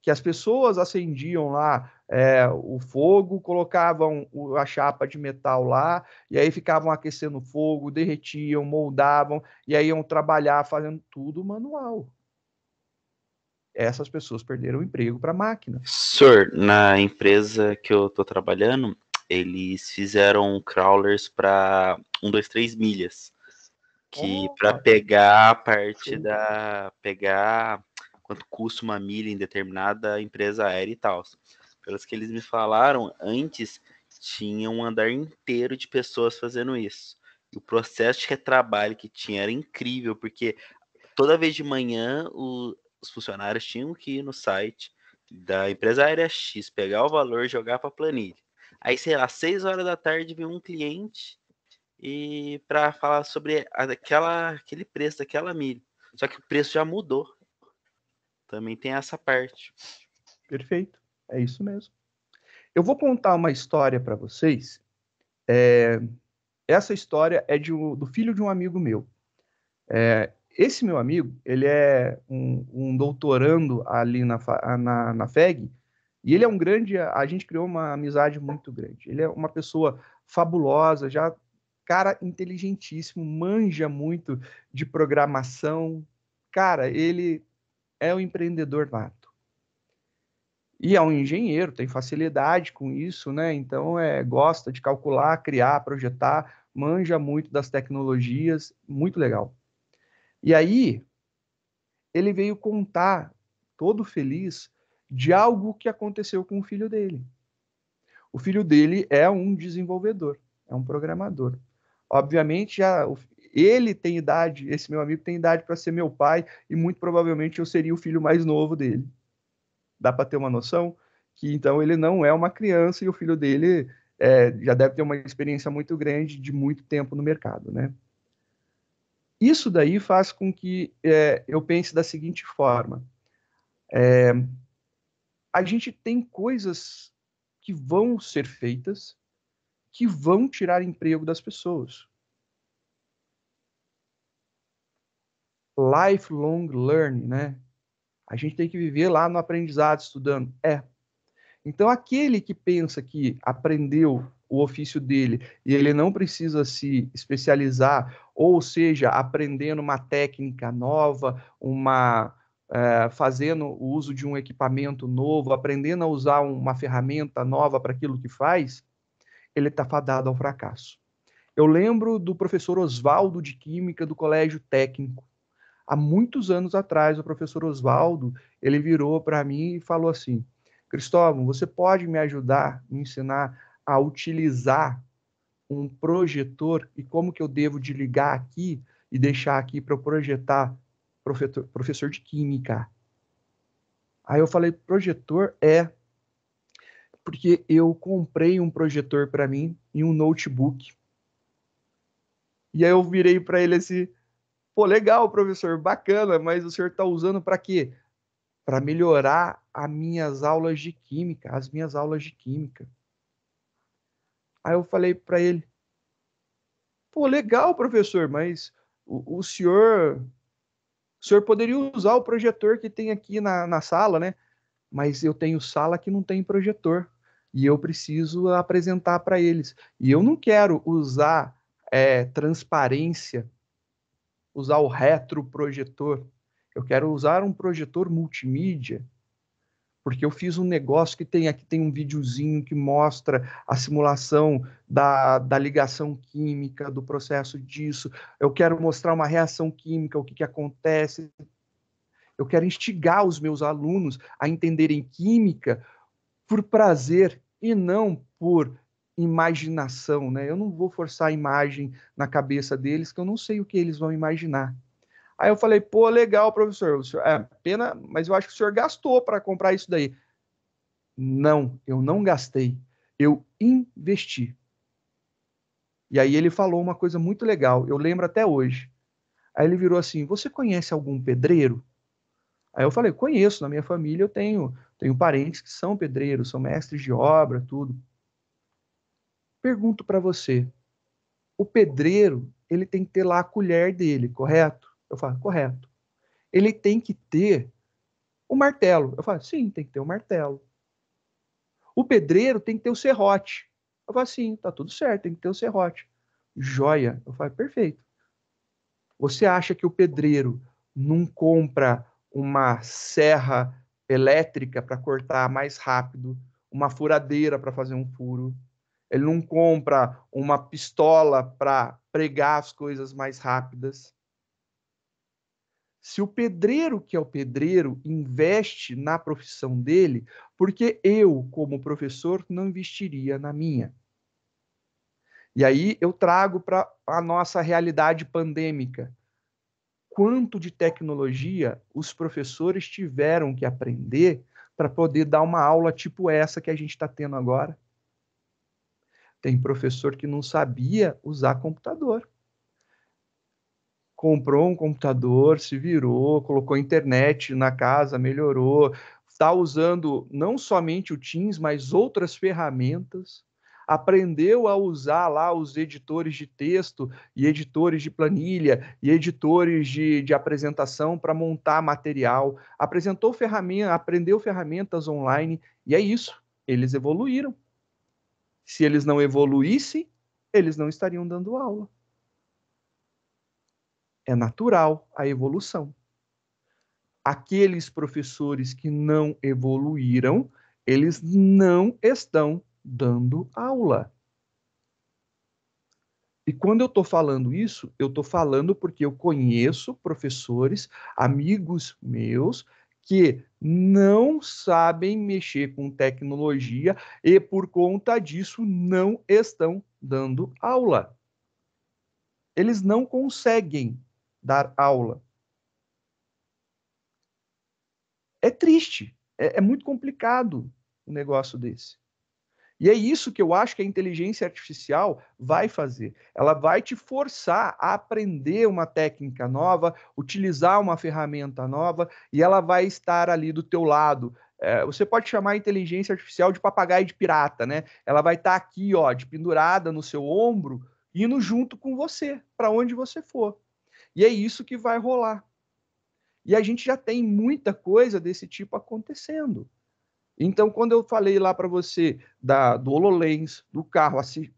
Que as pessoas acendiam lá é, o fogo, colocavam a chapa de metal lá, e aí ficavam aquecendo o fogo, derretiam, moldavam, e aí iam trabalhar fazendo tudo manual. Essas pessoas perderam o emprego para máquina. Sir, na empresa que eu estou trabalhando, eles fizeram crawlers para 1, 2, 3 milhas. Que para pegar a parte sim. da. pegar quanto custa uma milha em determinada empresa aérea e tal pelas que eles me falaram, antes tinha um andar inteiro de pessoas fazendo isso. E o processo de retrabalho que tinha era incrível, porque toda vez de manhã o, os funcionários tinham que ir no site da empresária X, pegar o valor, jogar para a planilha. Aí, sei lá, às 6 horas da tarde vinha um cliente e para falar sobre aquela, aquele preço daquela milha. Só que o preço já mudou. Também tem essa parte. Perfeito. É isso mesmo. Eu vou contar uma história para vocês. É, essa história é de, do filho de um amigo meu. É, esse meu amigo, ele é um, um doutorando ali na, na, na, FEG, e ele é um grande. A gente criou uma amizade muito grande. Ele é uma pessoa fabulosa, já cara inteligentíssimo, manja muito de programação. Cara, ele é um empreendedor nato. E é um engenheiro, tem facilidade com isso, né? Então é gosta de calcular, criar, projetar, manja muito das tecnologias, muito legal. E aí ele veio contar, todo feliz, de algo que aconteceu com o filho dele. O filho dele é um desenvolvedor, é um programador. Obviamente, já, ele tem idade, esse meu amigo tem idade para ser meu pai, e muito provavelmente eu seria o filho mais novo dele dá para ter uma noção que então ele não é uma criança e o filho dele é, já deve ter uma experiência muito grande de muito tempo no mercado, né? Isso daí faz com que é, eu pense da seguinte forma: é, a gente tem coisas que vão ser feitas que vão tirar emprego das pessoas. Lifelong learning, né? A gente tem que viver lá no aprendizado, estudando. É. Então, aquele que pensa que aprendeu o ofício dele e ele não precisa se especializar, ou seja, aprendendo uma técnica nova, uma é, fazendo o uso de um equipamento novo, aprendendo a usar uma ferramenta nova para aquilo que faz, ele está fadado ao fracasso. Eu lembro do professor Oswaldo de Química do Colégio Técnico há muitos anos atrás, o professor Oswaldo, ele virou para mim e falou assim: "Cristóvão, você pode me ajudar, me ensinar a utilizar um projetor e como que eu devo de ligar aqui e deixar aqui para projetar profetor, professor de química?" Aí eu falei: "Projetor é porque eu comprei um projetor para mim e um notebook. E aí eu virei para ele assim, Pô, legal, professor, bacana, mas o senhor está usando para quê? Para melhorar as minhas aulas de química, as minhas aulas de química. Aí eu falei para ele: Pô, legal, professor, mas o, o, senhor. O senhor poderia usar o projetor que tem aqui na, na sala, né? Mas eu tenho sala que não tem projetor. E eu preciso apresentar para eles. E eu não quero usar é, transparência usar o retroprojetor. Eu quero usar um projetor multimídia, porque eu fiz um negócio que tem aqui tem um videozinho que mostra a simulação da, da ligação química, do processo disso. Eu quero mostrar uma reação química, o que, que acontece. Eu quero instigar os meus alunos a entenderem química por prazer e não por imaginação, né? Eu não vou forçar a imagem na cabeça deles, que eu não sei o que eles vão imaginar. Aí eu falei, pô, legal, professor. Senhor, é, pena, mas eu acho que o senhor gastou para comprar isso daí. Não, eu não gastei. Eu investi. E aí ele falou uma coisa muito legal, eu lembro até hoje. Aí ele virou assim: Você conhece algum pedreiro? Aí eu falei: Conheço, na minha família eu tenho, tenho parentes que são pedreiros, são mestres de obra, tudo. Pergunto para você, o pedreiro, ele tem que ter lá a colher dele, correto? Eu falo, correto. Ele tem que ter o martelo. Eu falo, sim, tem que ter o martelo. O pedreiro tem que ter o serrote. Eu falo, sim, tá tudo certo, tem que ter o serrote. Joia. Eu falo, perfeito. Você acha que o pedreiro não compra uma serra elétrica para cortar mais rápido, uma furadeira para fazer um furo, ele não compra uma pistola para pregar as coisas mais rápidas. Se o pedreiro, que é o pedreiro, investe na profissão dele, porque eu, como professor, não investiria na minha? E aí eu trago para a nossa realidade pandêmica. Quanto de tecnologia os professores tiveram que aprender para poder dar uma aula tipo essa que a gente está tendo agora? Tem professor que não sabia usar computador. Comprou um computador, se virou, colocou internet na casa, melhorou, está usando não somente o Teams, mas outras ferramentas aprendeu a usar lá os editores de texto e editores de planilha e editores de, de apresentação para montar material, apresentou ferramenta, aprendeu ferramentas online e é isso, eles evoluíram. Se eles não evoluíssem, eles não estariam dando aula. É natural a evolução. Aqueles professores que não evoluíram, eles não estão dando aula. E quando eu estou falando isso, eu estou falando porque eu conheço professores, amigos meus, que não sabem mexer com tecnologia e, por conta disso, não estão dando aula. Eles não conseguem dar aula. É triste, é, é muito complicado um negócio desse. E é isso que eu acho que a inteligência artificial vai fazer. Ela vai te forçar a aprender uma técnica nova, utilizar uma ferramenta nova, e ela vai estar ali do teu lado. É, você pode chamar a inteligência artificial de papagaio de pirata, né? Ela vai estar tá aqui, ó, de pendurada no seu ombro, indo junto com você, para onde você for. E é isso que vai rolar. E a gente já tem muita coisa desse tipo acontecendo. Então, quando eu falei lá para você da, do HoloLens, do carro assim,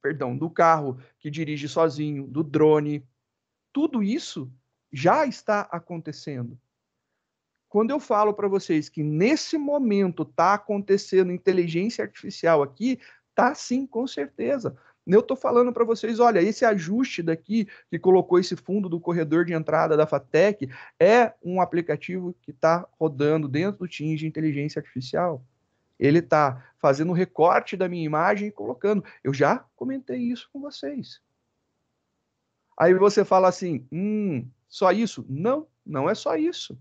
perdão, do carro que dirige sozinho, do drone, tudo isso já está acontecendo. Quando eu falo para vocês que nesse momento está acontecendo inteligência artificial aqui, tá sim, com certeza. Eu estou falando para vocês, olha, esse ajuste daqui que colocou esse fundo do corredor de entrada da FATEC é um aplicativo que está rodando dentro do Teams de inteligência artificial. Ele está fazendo o recorte da minha imagem e colocando. Eu já comentei isso com vocês. Aí você fala assim, hum, só isso? Não, não é só isso.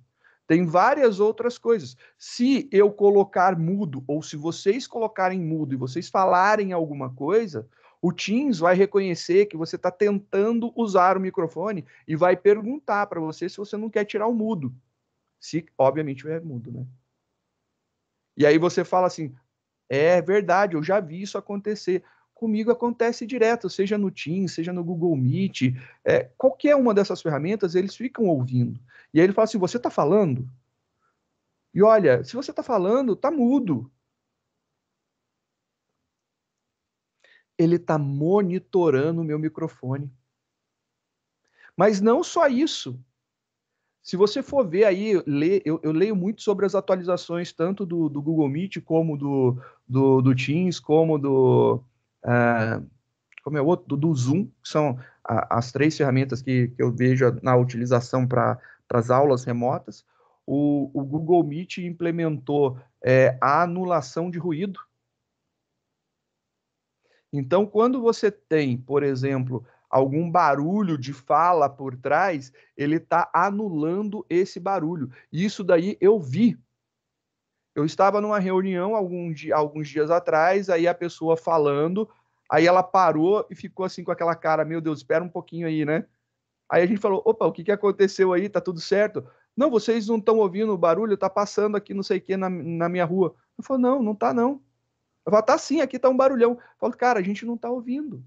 Tem várias outras coisas. Se eu colocar mudo, ou se vocês colocarem mudo e vocês falarem alguma coisa, o Teams vai reconhecer que você está tentando usar o microfone e vai perguntar para você se você não quer tirar o mudo. Se, obviamente, é mudo, né? E aí você fala assim: é verdade, eu já vi isso acontecer. Comigo acontece direto, seja no Teams, seja no Google Meet, é, qualquer uma dessas ferramentas, eles ficam ouvindo. E aí ele fala assim: você está falando? E olha, se você está falando, tá mudo. ele está monitorando o meu microfone. Mas não só isso. Se você for ver aí, ler, eu, eu, leio muito sobre as atualizações tanto do, do Google Meet como do, do, do Teams, como do uh, como é outro do, Zoom, que são a, as três ferramentas que, que eu vejo na utilização para as aulas remotas. O, o, Google Meet implementou é, a anulação de ruído. Então, quando você tem, por exemplo, algum barulho de fala por trás, ele está anulando esse barulho. Isso daí eu vi. Eu estava numa reunião algum dia, alguns dias atrás, aí a pessoa falando, aí ela parou e ficou assim com aquela cara, meu Deus, espera um pouquinho aí, né? Aí a gente falou, opa, o que, que aconteceu aí? Tá tudo certo? Não, vocês não estão ouvindo o barulho, tá passando aqui não sei o que na, na minha rua. Eu falei, não, não tá não. Falo, tá sim, aqui tá um barulhão. Eu falo, cara, a gente não tá ouvindo.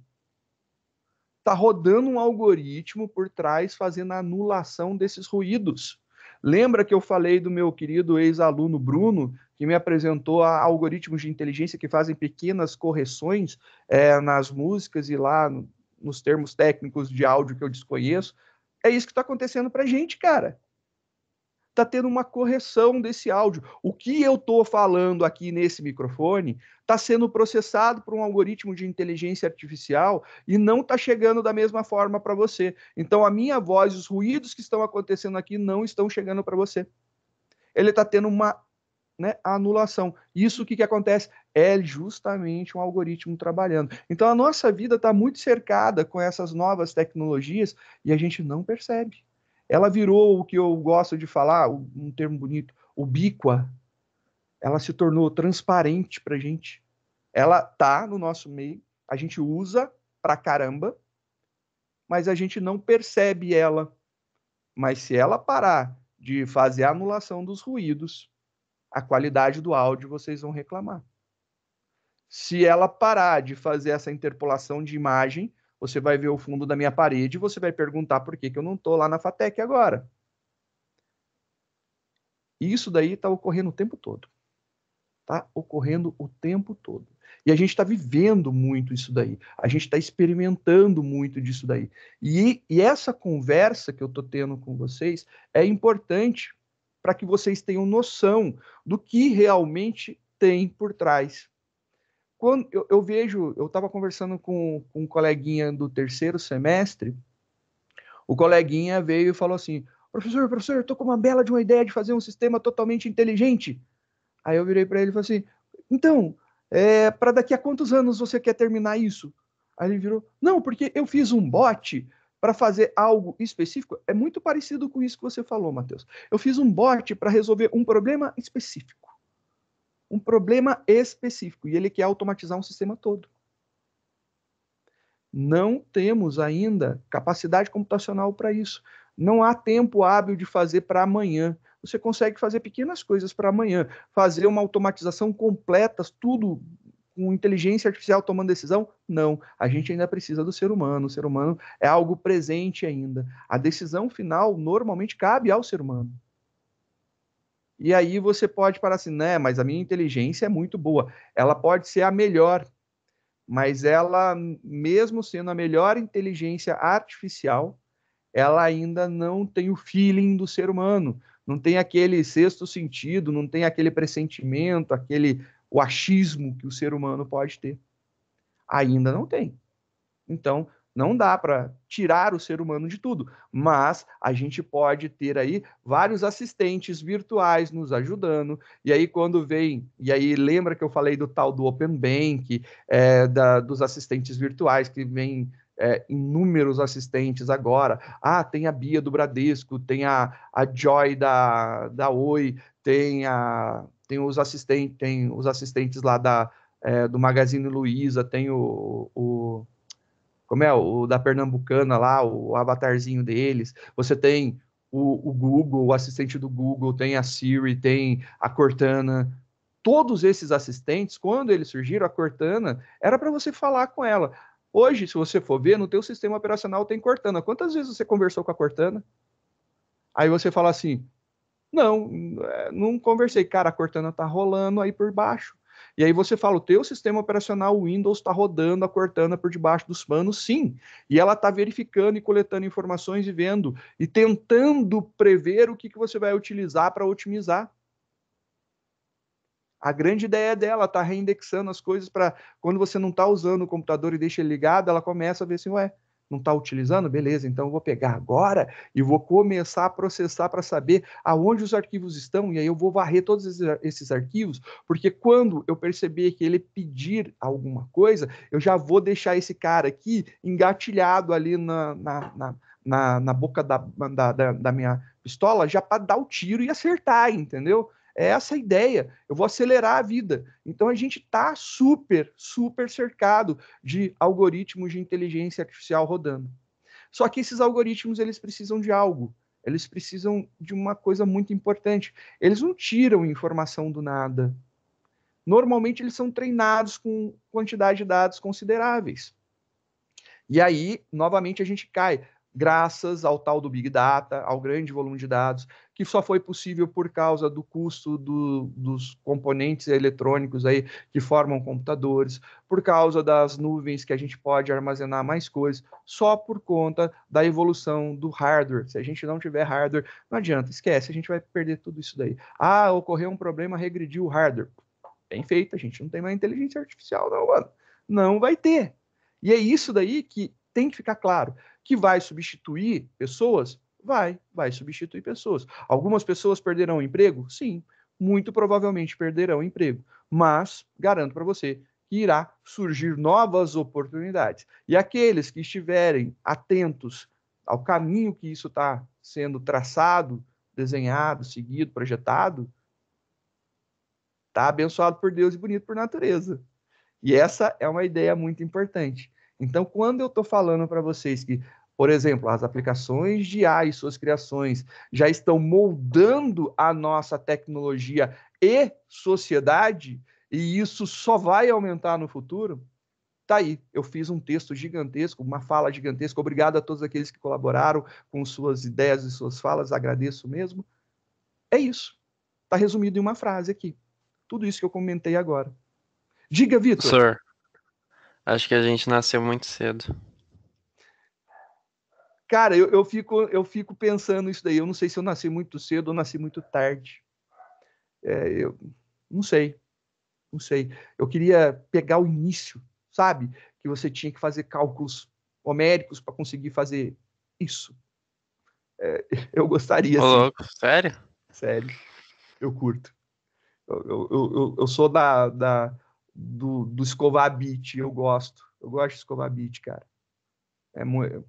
Tá rodando um algoritmo por trás fazendo a anulação desses ruídos. Lembra que eu falei do meu querido ex-aluno Bruno, que me apresentou algoritmos de inteligência que fazem pequenas correções é, nas músicas e lá no, nos termos técnicos de áudio que eu desconheço? É isso que está acontecendo para gente, cara está tendo uma correção desse áudio. O que eu estou falando aqui nesse microfone está sendo processado por um algoritmo de inteligência artificial e não está chegando da mesma forma para você. Então, a minha voz, os ruídos que estão acontecendo aqui não estão chegando para você. Ele está tendo uma né, anulação. Isso o que, que acontece? É justamente um algoritmo trabalhando. Então, a nossa vida está muito cercada com essas novas tecnologias e a gente não percebe. Ela virou o que eu gosto de falar, um termo bonito, ubíqua. Ela se tornou transparente para a gente. Ela tá no nosso meio, a gente usa pra caramba, mas a gente não percebe ela. Mas se ela parar de fazer a anulação dos ruídos, a qualidade do áudio vocês vão reclamar. Se ela parar de fazer essa interpolação de imagem, você vai ver o fundo da minha parede e você vai perguntar por que, que eu não estou lá na FATEC agora. E isso daí está ocorrendo o tempo todo. Está ocorrendo o tempo todo. E a gente está vivendo muito isso daí. A gente está experimentando muito disso daí. E, e essa conversa que eu estou tendo com vocês é importante para que vocês tenham noção do que realmente tem por trás quando eu, eu vejo, eu estava conversando com, com um coleguinha do terceiro semestre, o coleguinha veio e falou assim: professor, professor, eu tô com uma bela de uma ideia de fazer um sistema totalmente inteligente. Aí eu virei para ele e falei assim: então, é, para daqui a quantos anos você quer terminar isso? Aí ele virou: não, porque eu fiz um bot para fazer algo específico. É muito parecido com isso que você falou, Matheus. Eu fiz um bot para resolver um problema específico um problema específico e ele quer automatizar um sistema todo. Não temos ainda capacidade computacional para isso. Não há tempo hábil de fazer para amanhã. Você consegue fazer pequenas coisas para amanhã, fazer uma automatização completa, tudo com inteligência artificial tomando decisão? Não. A gente ainda precisa do ser humano. O ser humano é algo presente ainda. A decisão final normalmente cabe ao ser humano. E aí você pode parar assim, né? Mas a minha inteligência é muito boa. Ela pode ser a melhor, mas ela, mesmo sendo a melhor inteligência artificial, ela ainda não tem o feeling do ser humano, não tem aquele sexto sentido, não tem aquele pressentimento, aquele o achismo que o ser humano pode ter. Ainda não tem. Então, não dá para tirar o ser humano de tudo, mas a gente pode ter aí vários assistentes virtuais nos ajudando. E aí, quando vem, e aí lembra que eu falei do tal do Open Bank, é, da, dos assistentes virtuais que vem é, inúmeros assistentes agora. Ah, tem a Bia do Bradesco, tem a, a Joy da, da Oi, tem, a, tem, os assistente, tem os assistentes lá da, é, do Magazine Luiza, tem o, o como é o da Pernambucana lá, o avatarzinho deles. Você tem o, o Google, o assistente do Google, tem a Siri, tem a Cortana. Todos esses assistentes, quando eles surgiram, a Cortana era para você falar com ela. Hoje, se você for ver, no teu sistema operacional tem Cortana. Quantas vezes você conversou com a Cortana? Aí você fala assim, não, é, não conversei. Cara, a Cortana tá rolando aí por baixo. E aí você fala, o teu sistema operacional Windows está rodando a Cortana por debaixo dos panos, sim. E ela está verificando e coletando informações e vendo e tentando prever o que, que você vai utilizar para otimizar. A grande ideia dela está reindexando as coisas para quando você não está usando o computador e deixa ele ligado, ela começa a ver assim, ué, não está utilizando, beleza, então eu vou pegar agora e vou começar a processar para saber aonde os arquivos estão, e aí eu vou varrer todos esses arquivos, porque quando eu perceber que ele pedir alguma coisa, eu já vou deixar esse cara aqui engatilhado ali na, na, na, na boca da, da, da minha pistola, já para dar o tiro e acertar, entendeu? É essa a ideia. Eu vou acelerar a vida. Então a gente está super, super cercado de algoritmos de inteligência artificial rodando. Só que esses algoritmos eles precisam de algo. Eles precisam de uma coisa muito importante. Eles não tiram informação do nada. Normalmente eles são treinados com quantidade de dados consideráveis. E aí, novamente, a gente cai graças ao tal do Big Data, ao grande volume de dados, que só foi possível por causa do custo do, dos componentes eletrônicos aí que formam computadores, por causa das nuvens que a gente pode armazenar mais coisas, só por conta da evolução do hardware. Se a gente não tiver hardware, não adianta, esquece, a gente vai perder tudo isso daí. Ah, ocorreu um problema, regrediu o hardware. Bem feito, a gente não tem mais inteligência artificial, não, mano. Não vai ter. E é isso daí que tem que ficar claro. Que vai substituir pessoas? Vai, vai substituir pessoas. Algumas pessoas perderão emprego? Sim, muito provavelmente perderão emprego. Mas garanto para você que irá surgir novas oportunidades. E aqueles que estiverem atentos ao caminho que isso está sendo traçado, desenhado, seguido, projetado, está abençoado por Deus e bonito por natureza. E essa é uma ideia muito importante. Então, quando eu estou falando para vocês que, por exemplo, as aplicações de AI e suas criações já estão moldando a nossa tecnologia e sociedade, e isso só vai aumentar no futuro, Tá aí, eu fiz um texto gigantesco, uma fala gigantesca. Obrigado a todos aqueles que colaboraram com suas ideias e suas falas, agradeço mesmo. É isso. Está resumido em uma frase aqui. Tudo isso que eu comentei agora. Diga, Vitor. Acho que a gente nasceu muito cedo. Cara, eu, eu, fico, eu fico pensando isso daí. Eu não sei se eu nasci muito cedo ou nasci muito tarde. É, eu não sei. Não sei. Eu queria pegar o início, sabe? Que você tinha que fazer cálculos homéricos para conseguir fazer isso. É, (laughs) eu gostaria. Ô, louco, sério? Sério. Eu curto. Eu, eu, eu, eu sou da, da, do, do escovar beat. Eu gosto. Eu gosto de escovar beat, cara. É muito,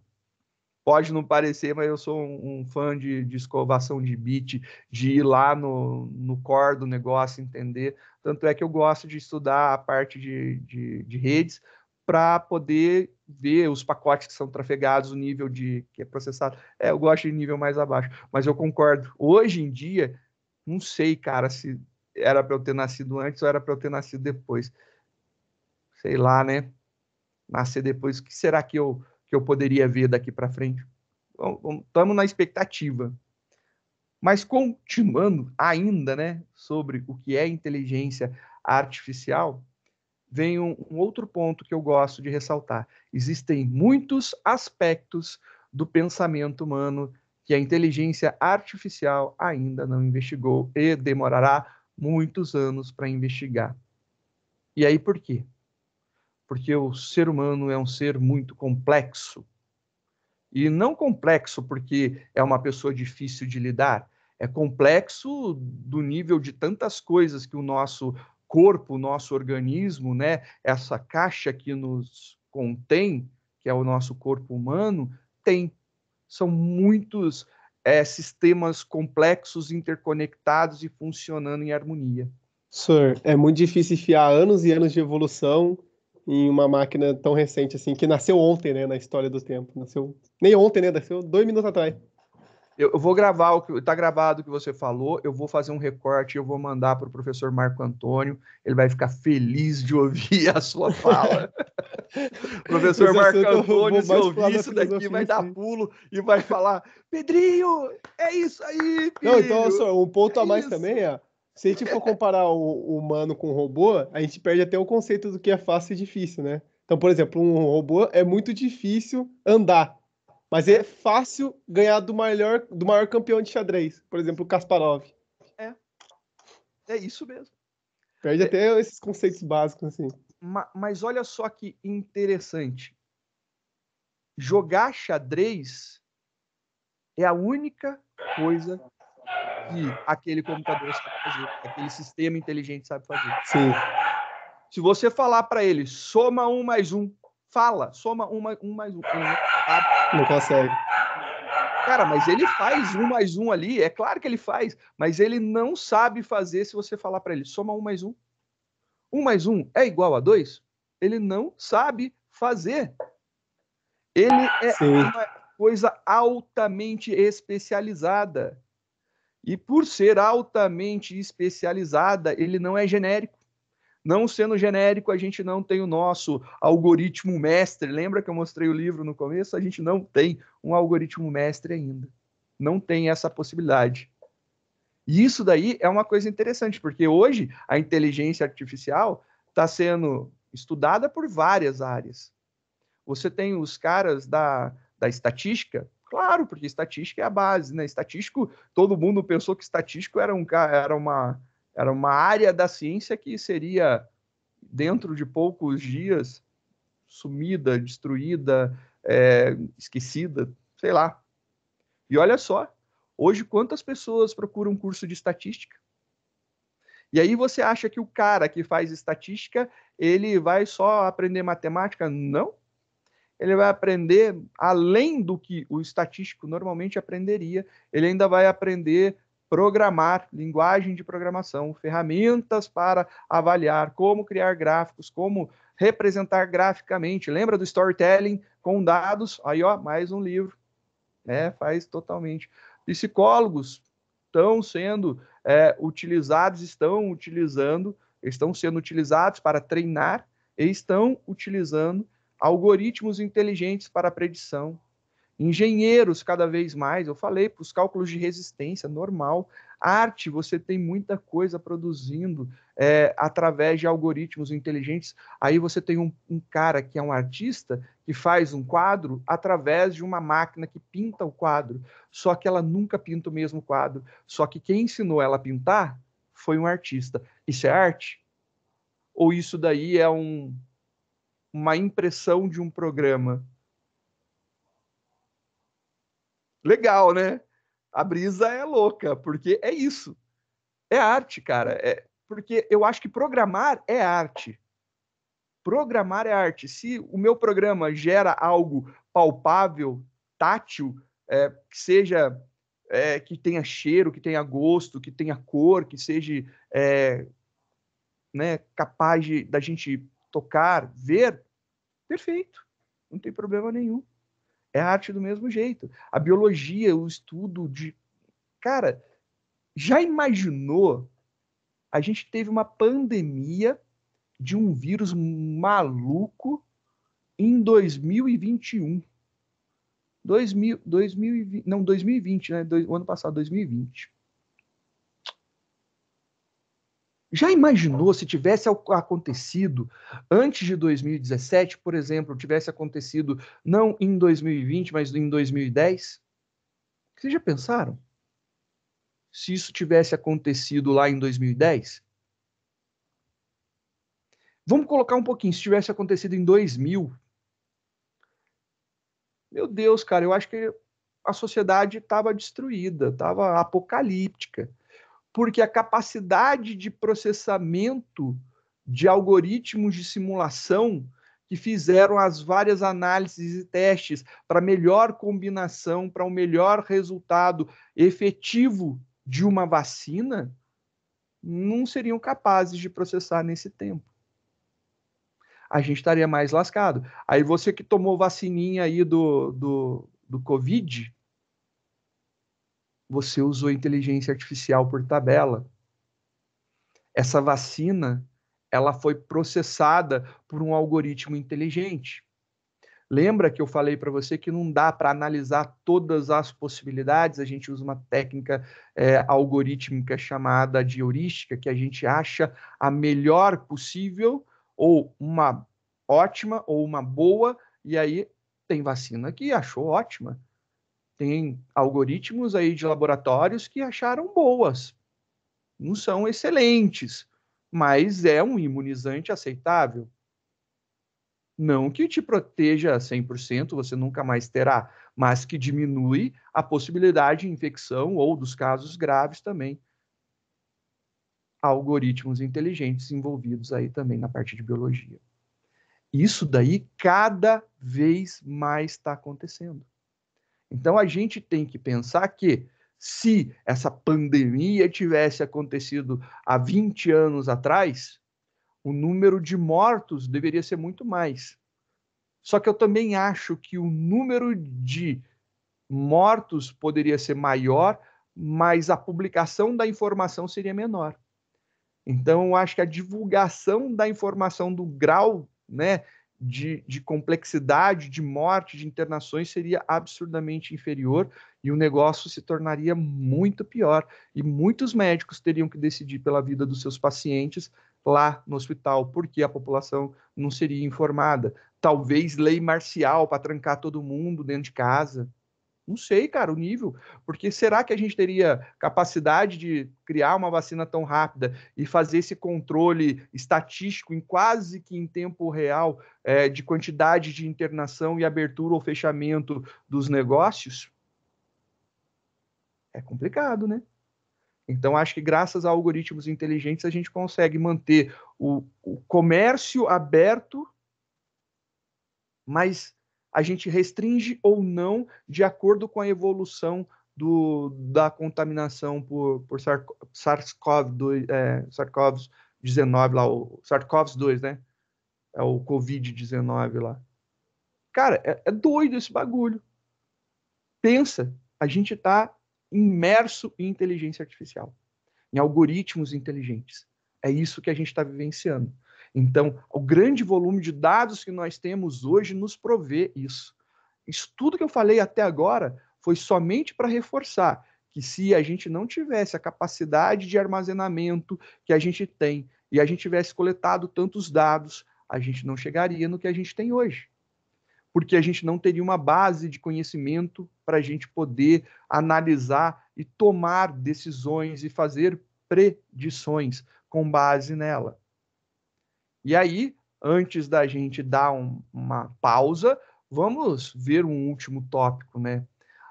pode não parecer, mas eu sou um, um fã de, de, escovação de beat, de ir lá no, no core do negócio, entender. Tanto é que eu gosto de estudar a parte de, de, de redes para poder ver os pacotes que são trafegados, o nível de que é processado. É, eu gosto de nível mais abaixo, mas eu concordo. Hoje em dia, não sei, cara, se era para eu ter nascido antes ou era para eu ter nascido depois. Sei lá, né? Nascer depois, o que será que eu, que eu poderia ver daqui para frente? Estamos na expectativa. Mas continuando ainda, né, sobre o que é inteligência artificial, vem um, um outro ponto que eu gosto de ressaltar. Existem muitos aspectos do pensamento humano que a inteligência artificial ainda não investigou e demorará muitos anos para investigar. E aí por quê? Porque o ser humano é um ser muito complexo. E não complexo porque é uma pessoa difícil de lidar, é complexo do nível de tantas coisas que o nosso corpo, o nosso organismo, né, essa caixa que nos contém, que é o nosso corpo humano, tem. São muitos, é, sistemas complexos, interconectados e funcionando em harmonia. Sir, é muito difícil enfiar anos e anos de evolução em uma máquina tão recente assim, que nasceu ontem, né, na história do tempo. Nasceu nem ontem, né, nasceu dois minutos atrás. Eu, vou gravar o que está gravado o que você falou, eu vou fazer um recorte, eu vou mandar para o professor Marco Antônio, ele vai ficar feliz de ouvir (laughs) a sua fala. (laughs) professor Marco Antônio, se ouvir isso daqui, vai dar pulo e vai falar: Pedrinho, é isso aí, filho, Não, então, só, um ponto é a mais isso. também é. Se a gente for comparar o humano com o robô, a gente perde até o conceito do que é fácil e difícil, né? Então, por exemplo, um robô é muito difícil andar, mas é fácil ganhar do maior, do maior campeão de xadrez, por exemplo, o Kasparov. É. É isso mesmo. Perde é. até esses conceitos básicos, assim. mas olha só que interessante. Jogar xadrez é a única coisa que aquele computador sabe fazer, aquele sistema inteligente sabe fazer. Sim. Se você falar para ele, soma um mais um, fala, soma um mais um mais um. (laughs) um não consegue. Cara, mas ele faz um mais um ali, é claro que ele faz, mas ele não sabe fazer se você falar para ele, soma um mais um. Um mais um é igual a dois? Ele não sabe fazer. Ele é Sim. uma coisa altamente especializada. E por ser altamente especializada, ele não é genérico. Não sendo genérico, a gente não tem o nosso algoritmo mestre. Lembra que eu mostrei o livro no começo? A gente não tem um algoritmo mestre ainda. Não tem essa possibilidade. E isso daí é uma coisa interessante, porque hoje a inteligência artificial está sendo estudada por várias áreas. Você tem os caras da, da estatística, claro, porque estatística é a base, né? Estatístico, todo mundo pensou que estatístico era um era uma era uma área da ciência que seria, dentro de poucos dias, sumida, destruída, é, esquecida, sei lá. E olha só, hoje quantas pessoas procuram um curso de estatística? E aí você acha que o cara que faz estatística, ele vai só aprender matemática? Não. Ele vai aprender além do que o estatístico normalmente aprenderia, ele ainda vai aprender programar, linguagem de programação, ferramentas para avaliar como criar gráficos, como representar graficamente. Lembra do storytelling com dados? Aí, ó, mais um livro. É, faz totalmente. Psicólogos estão sendo é, utilizados, estão utilizando, estão sendo utilizados para treinar e estão utilizando algoritmos inteligentes para predição, engenheiros cada vez mais, eu falei, para os cálculos de resistência, normal. Arte, você tem muita coisa produzindo é, através de algoritmos inteligentes. Aí você tem um, um, cara que é um artista que faz um quadro através de uma máquina que pinta o quadro, só que ela nunca pinta o mesmo quadro. Só que quem ensinou ela a pintar foi um artista. Isso é arte? Ou isso daí é um, uma impressão de um programa? legal, né? A brisa é louca, porque é isso. É arte, cara. É, porque eu acho que programar é arte. Programar é arte. Se o meu programa gera algo palpável, tátil, é, que seja é, que tenha cheiro, que tenha gosto, que tenha cor, que seja é, né, capaz de, da gente tocar, ver, perfeito, não tem problema nenhum. É arte do mesmo jeito. A biologia, o estudo de. Cara, já imaginou? A gente teve uma pandemia de um vírus maluco em 2021. 2000, 2020, não, 2020, né? Do, o ano passado, 2020. Já imaginou se tivesse acontecido antes de 2017, por exemplo, tivesse acontecido não em 2020, mas em 2010? Vocês já pensaram? Se isso tivesse acontecido lá em 2010? Vamos colocar um pouquinho, se tivesse acontecido em 2000. Meu Deus, cara, eu acho que a sociedade estava destruída, estava apocalíptica porque a capacidade de processamento de algoritmos de simulação que fizeram as várias análises e testes para melhor combinação, para o um melhor resultado efetivo de uma vacina, não seriam capazes de processar nesse tempo. A gente estaria mais lascado. Aí você que tomou vacininha aí do, do, do Covid, você usou inteligência artificial por tabela. Essa vacina, ela foi processada por um algoritmo inteligente. Lembra que eu falei para você que não dá para analisar todas as possibilidades? A gente usa uma técnica é, algorítmica chamada de heurística, que a gente acha a melhor possível, ou uma ótima, ou uma boa, e aí tem vacina que achou ótima, tem algoritmos aí de laboratórios que acharam boas. Não são excelentes, mas é um imunizante aceitável. Não que te proteja 100%, você nunca mais terá, mas que diminui a possibilidade de infecção ou dos casos graves também. Algoritmos inteligentes envolvidos aí também na parte de biologia. Isso daí cada vez mais está acontecendo. Então a gente tem que pensar que se essa pandemia tivesse acontecido há 20 anos atrás, o número de mortos deveria ser muito mais. Só que eu também acho que o número de mortos poderia ser maior, mas a publicação da informação seria menor. Então, eu acho que a divulgação da informação do grau né, de, de, complexidade, de morte, de internações seria absurdamente inferior e o negócio se tornaria muito pior. E muitos médicos teriam que decidir pela vida dos seus pacientes lá no hospital, porque a população não seria informada. Talvez lei marcial para trancar todo mundo dentro de casa. Não sei, cara, o nível. Porque será que a gente teria capacidade de criar uma vacina tão rápida e fazer esse controle estatístico em quase que em tempo real é, de quantidade de internação e abertura ou fechamento dos negócios? É complicado, né? Então, acho que graças a algoritmos inteligentes a gente consegue manter o, o comércio aberto, mas a gente restringe ou não de acordo com a evolução do, da contaminação por, por SARS-CoV-2, é, SARS-CoV-19 lá, o SARS-CoV-2, né? É o COVID-19 lá. Cara, é, é doido esse bagulho. Pensa, a gente está imerso em inteligência artificial, em algoritmos inteligentes. É isso que a gente está vivenciando. Então, o grande volume de dados que nós temos hoje nos provê isso. Isso tudo que eu falei até agora foi somente para reforçar que se a gente não tivesse a capacidade de armazenamento que a gente tem e a gente tivesse coletado tantos dados, a gente não chegaria no que a gente tem hoje. Porque a gente não teria uma base de conhecimento para a gente poder analisar e tomar decisões e fazer predições com base nela. E aí, antes da gente dar um, uma pausa, vamos ver um último tópico, né?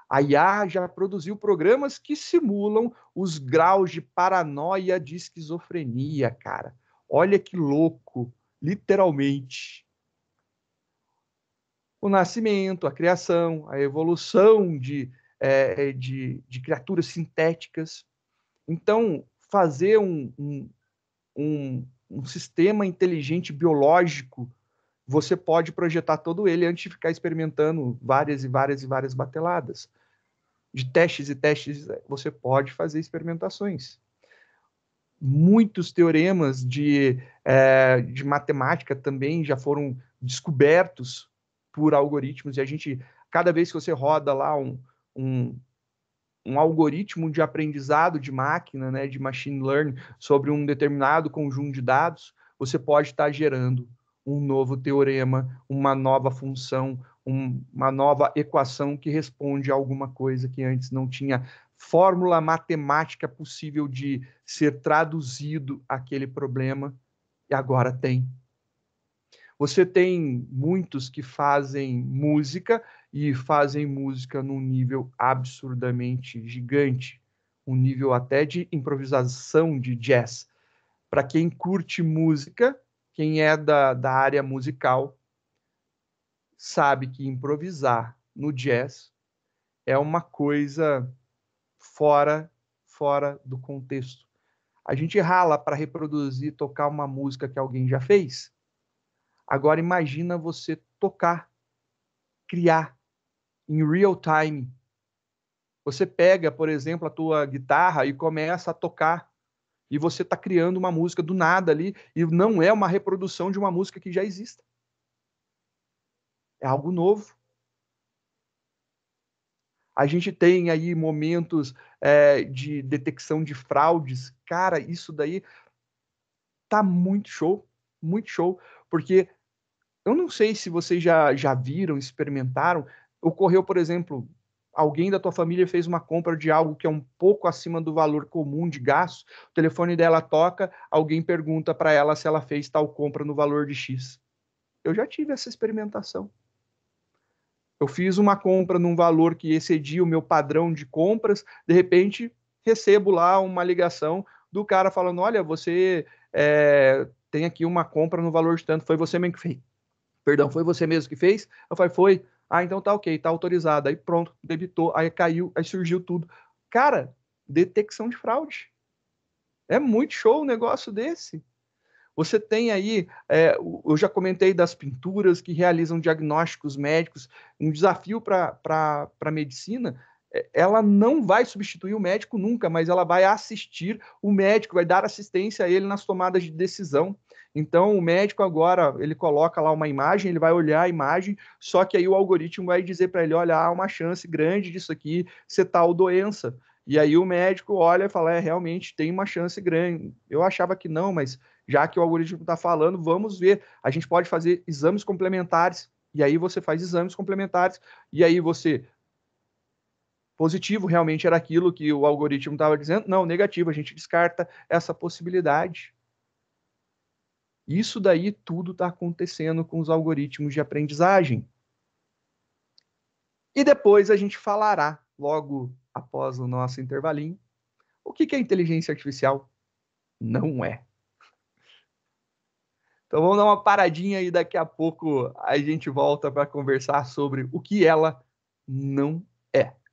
A IA já produziu programas que simulam os graus de paranoia de esquizofrenia, cara. Olha que louco, literalmente. O nascimento, a criação, a evolução de, é, de, de, criaturas sintéticas. Então, fazer um, um, um um sistema inteligente biológico, você pode projetar todo ele antes de ficar experimentando várias e várias e várias bateladas. De testes e testes, você pode fazer experimentações. Muitos teoremas de, é, de matemática também já foram descobertos por algoritmos, e a gente, cada vez que você roda lá um, um, um algoritmo de aprendizado de máquina, né, de machine learning, sobre um determinado conjunto de dados, você pode estar gerando um novo teorema, uma nova função, um, uma nova equação que responde a alguma coisa que antes não tinha fórmula matemática possível de ser traduzido aquele problema e agora tem. Você tem muitos que fazem música e fazem música num nível absurdamente gigante, um nível até de improvisação de jazz. Para quem curte música, quem é da, da área musical, sabe que improvisar no jazz é uma coisa fora fora do contexto. A gente rala para reproduzir, tocar uma música que alguém já fez. Agora imagina você tocar, criar, em real time. Você pega, por exemplo, a tua guitarra e começa a tocar e você está criando uma música do nada ali e não é uma reprodução de uma música que já existe. É algo novo. A gente tem aí momentos é, de detecção de fraudes. Cara, isso daí tá muito show, muito show, porque eu não sei se vocês já, já viram, experimentaram, ocorreu, por exemplo, alguém da tua família fez uma compra de algo que é um pouco acima do valor comum de gasto, o telefone dela toca, alguém pergunta para ela se ela fez tal compra no valor de X. Eu já tive essa experimentação. Eu fiz uma compra num valor que excedia o meu padrão de compras, de repente recebo lá uma ligação do cara falando: Olha, você é, tem aqui uma compra no valor de tanto, foi você mesmo que fez. Perdão, foi você mesmo que fez? Eu falei: Foi. Ah, então tá ok, tá autorizado. Aí pronto, debitou, aí caiu, aí surgiu tudo. Cara, detecção de fraude. É muito show um negócio desse. Você tem aí, é, eu já comentei das pinturas que realizam diagnósticos médicos, um desafio para a medicina. É, ela não vai substituir o médico nunca, mas ela vai assistir o médico, vai dar assistência a ele nas tomadas de decisão. Então, o médico agora, ele coloca lá uma imagem, ele vai olhar a imagem, só que aí o algoritmo vai dizer para ele, olha, há uma chance grande disso aqui ser tal doença. E aí o médico olha e fala, é, realmente tem uma chance grande. Eu achava que não, mas já que o algoritmo está falando, vamos ver. A gente pode fazer exames complementares. E aí você faz exames complementares. E aí você positivo realmente era aquilo que o algoritmo estava dizendo. Não, negativo, a gente descarta essa possibilidade. Isso daí tudo está acontecendo com os algoritmos de aprendizagem. E depois a gente falará, logo após o nosso intervalinho, o que, que a inteligência artificial não é. Então vamos dar uma paradinha aí daqui a pouco a gente volta para conversar sobre o que ela não é.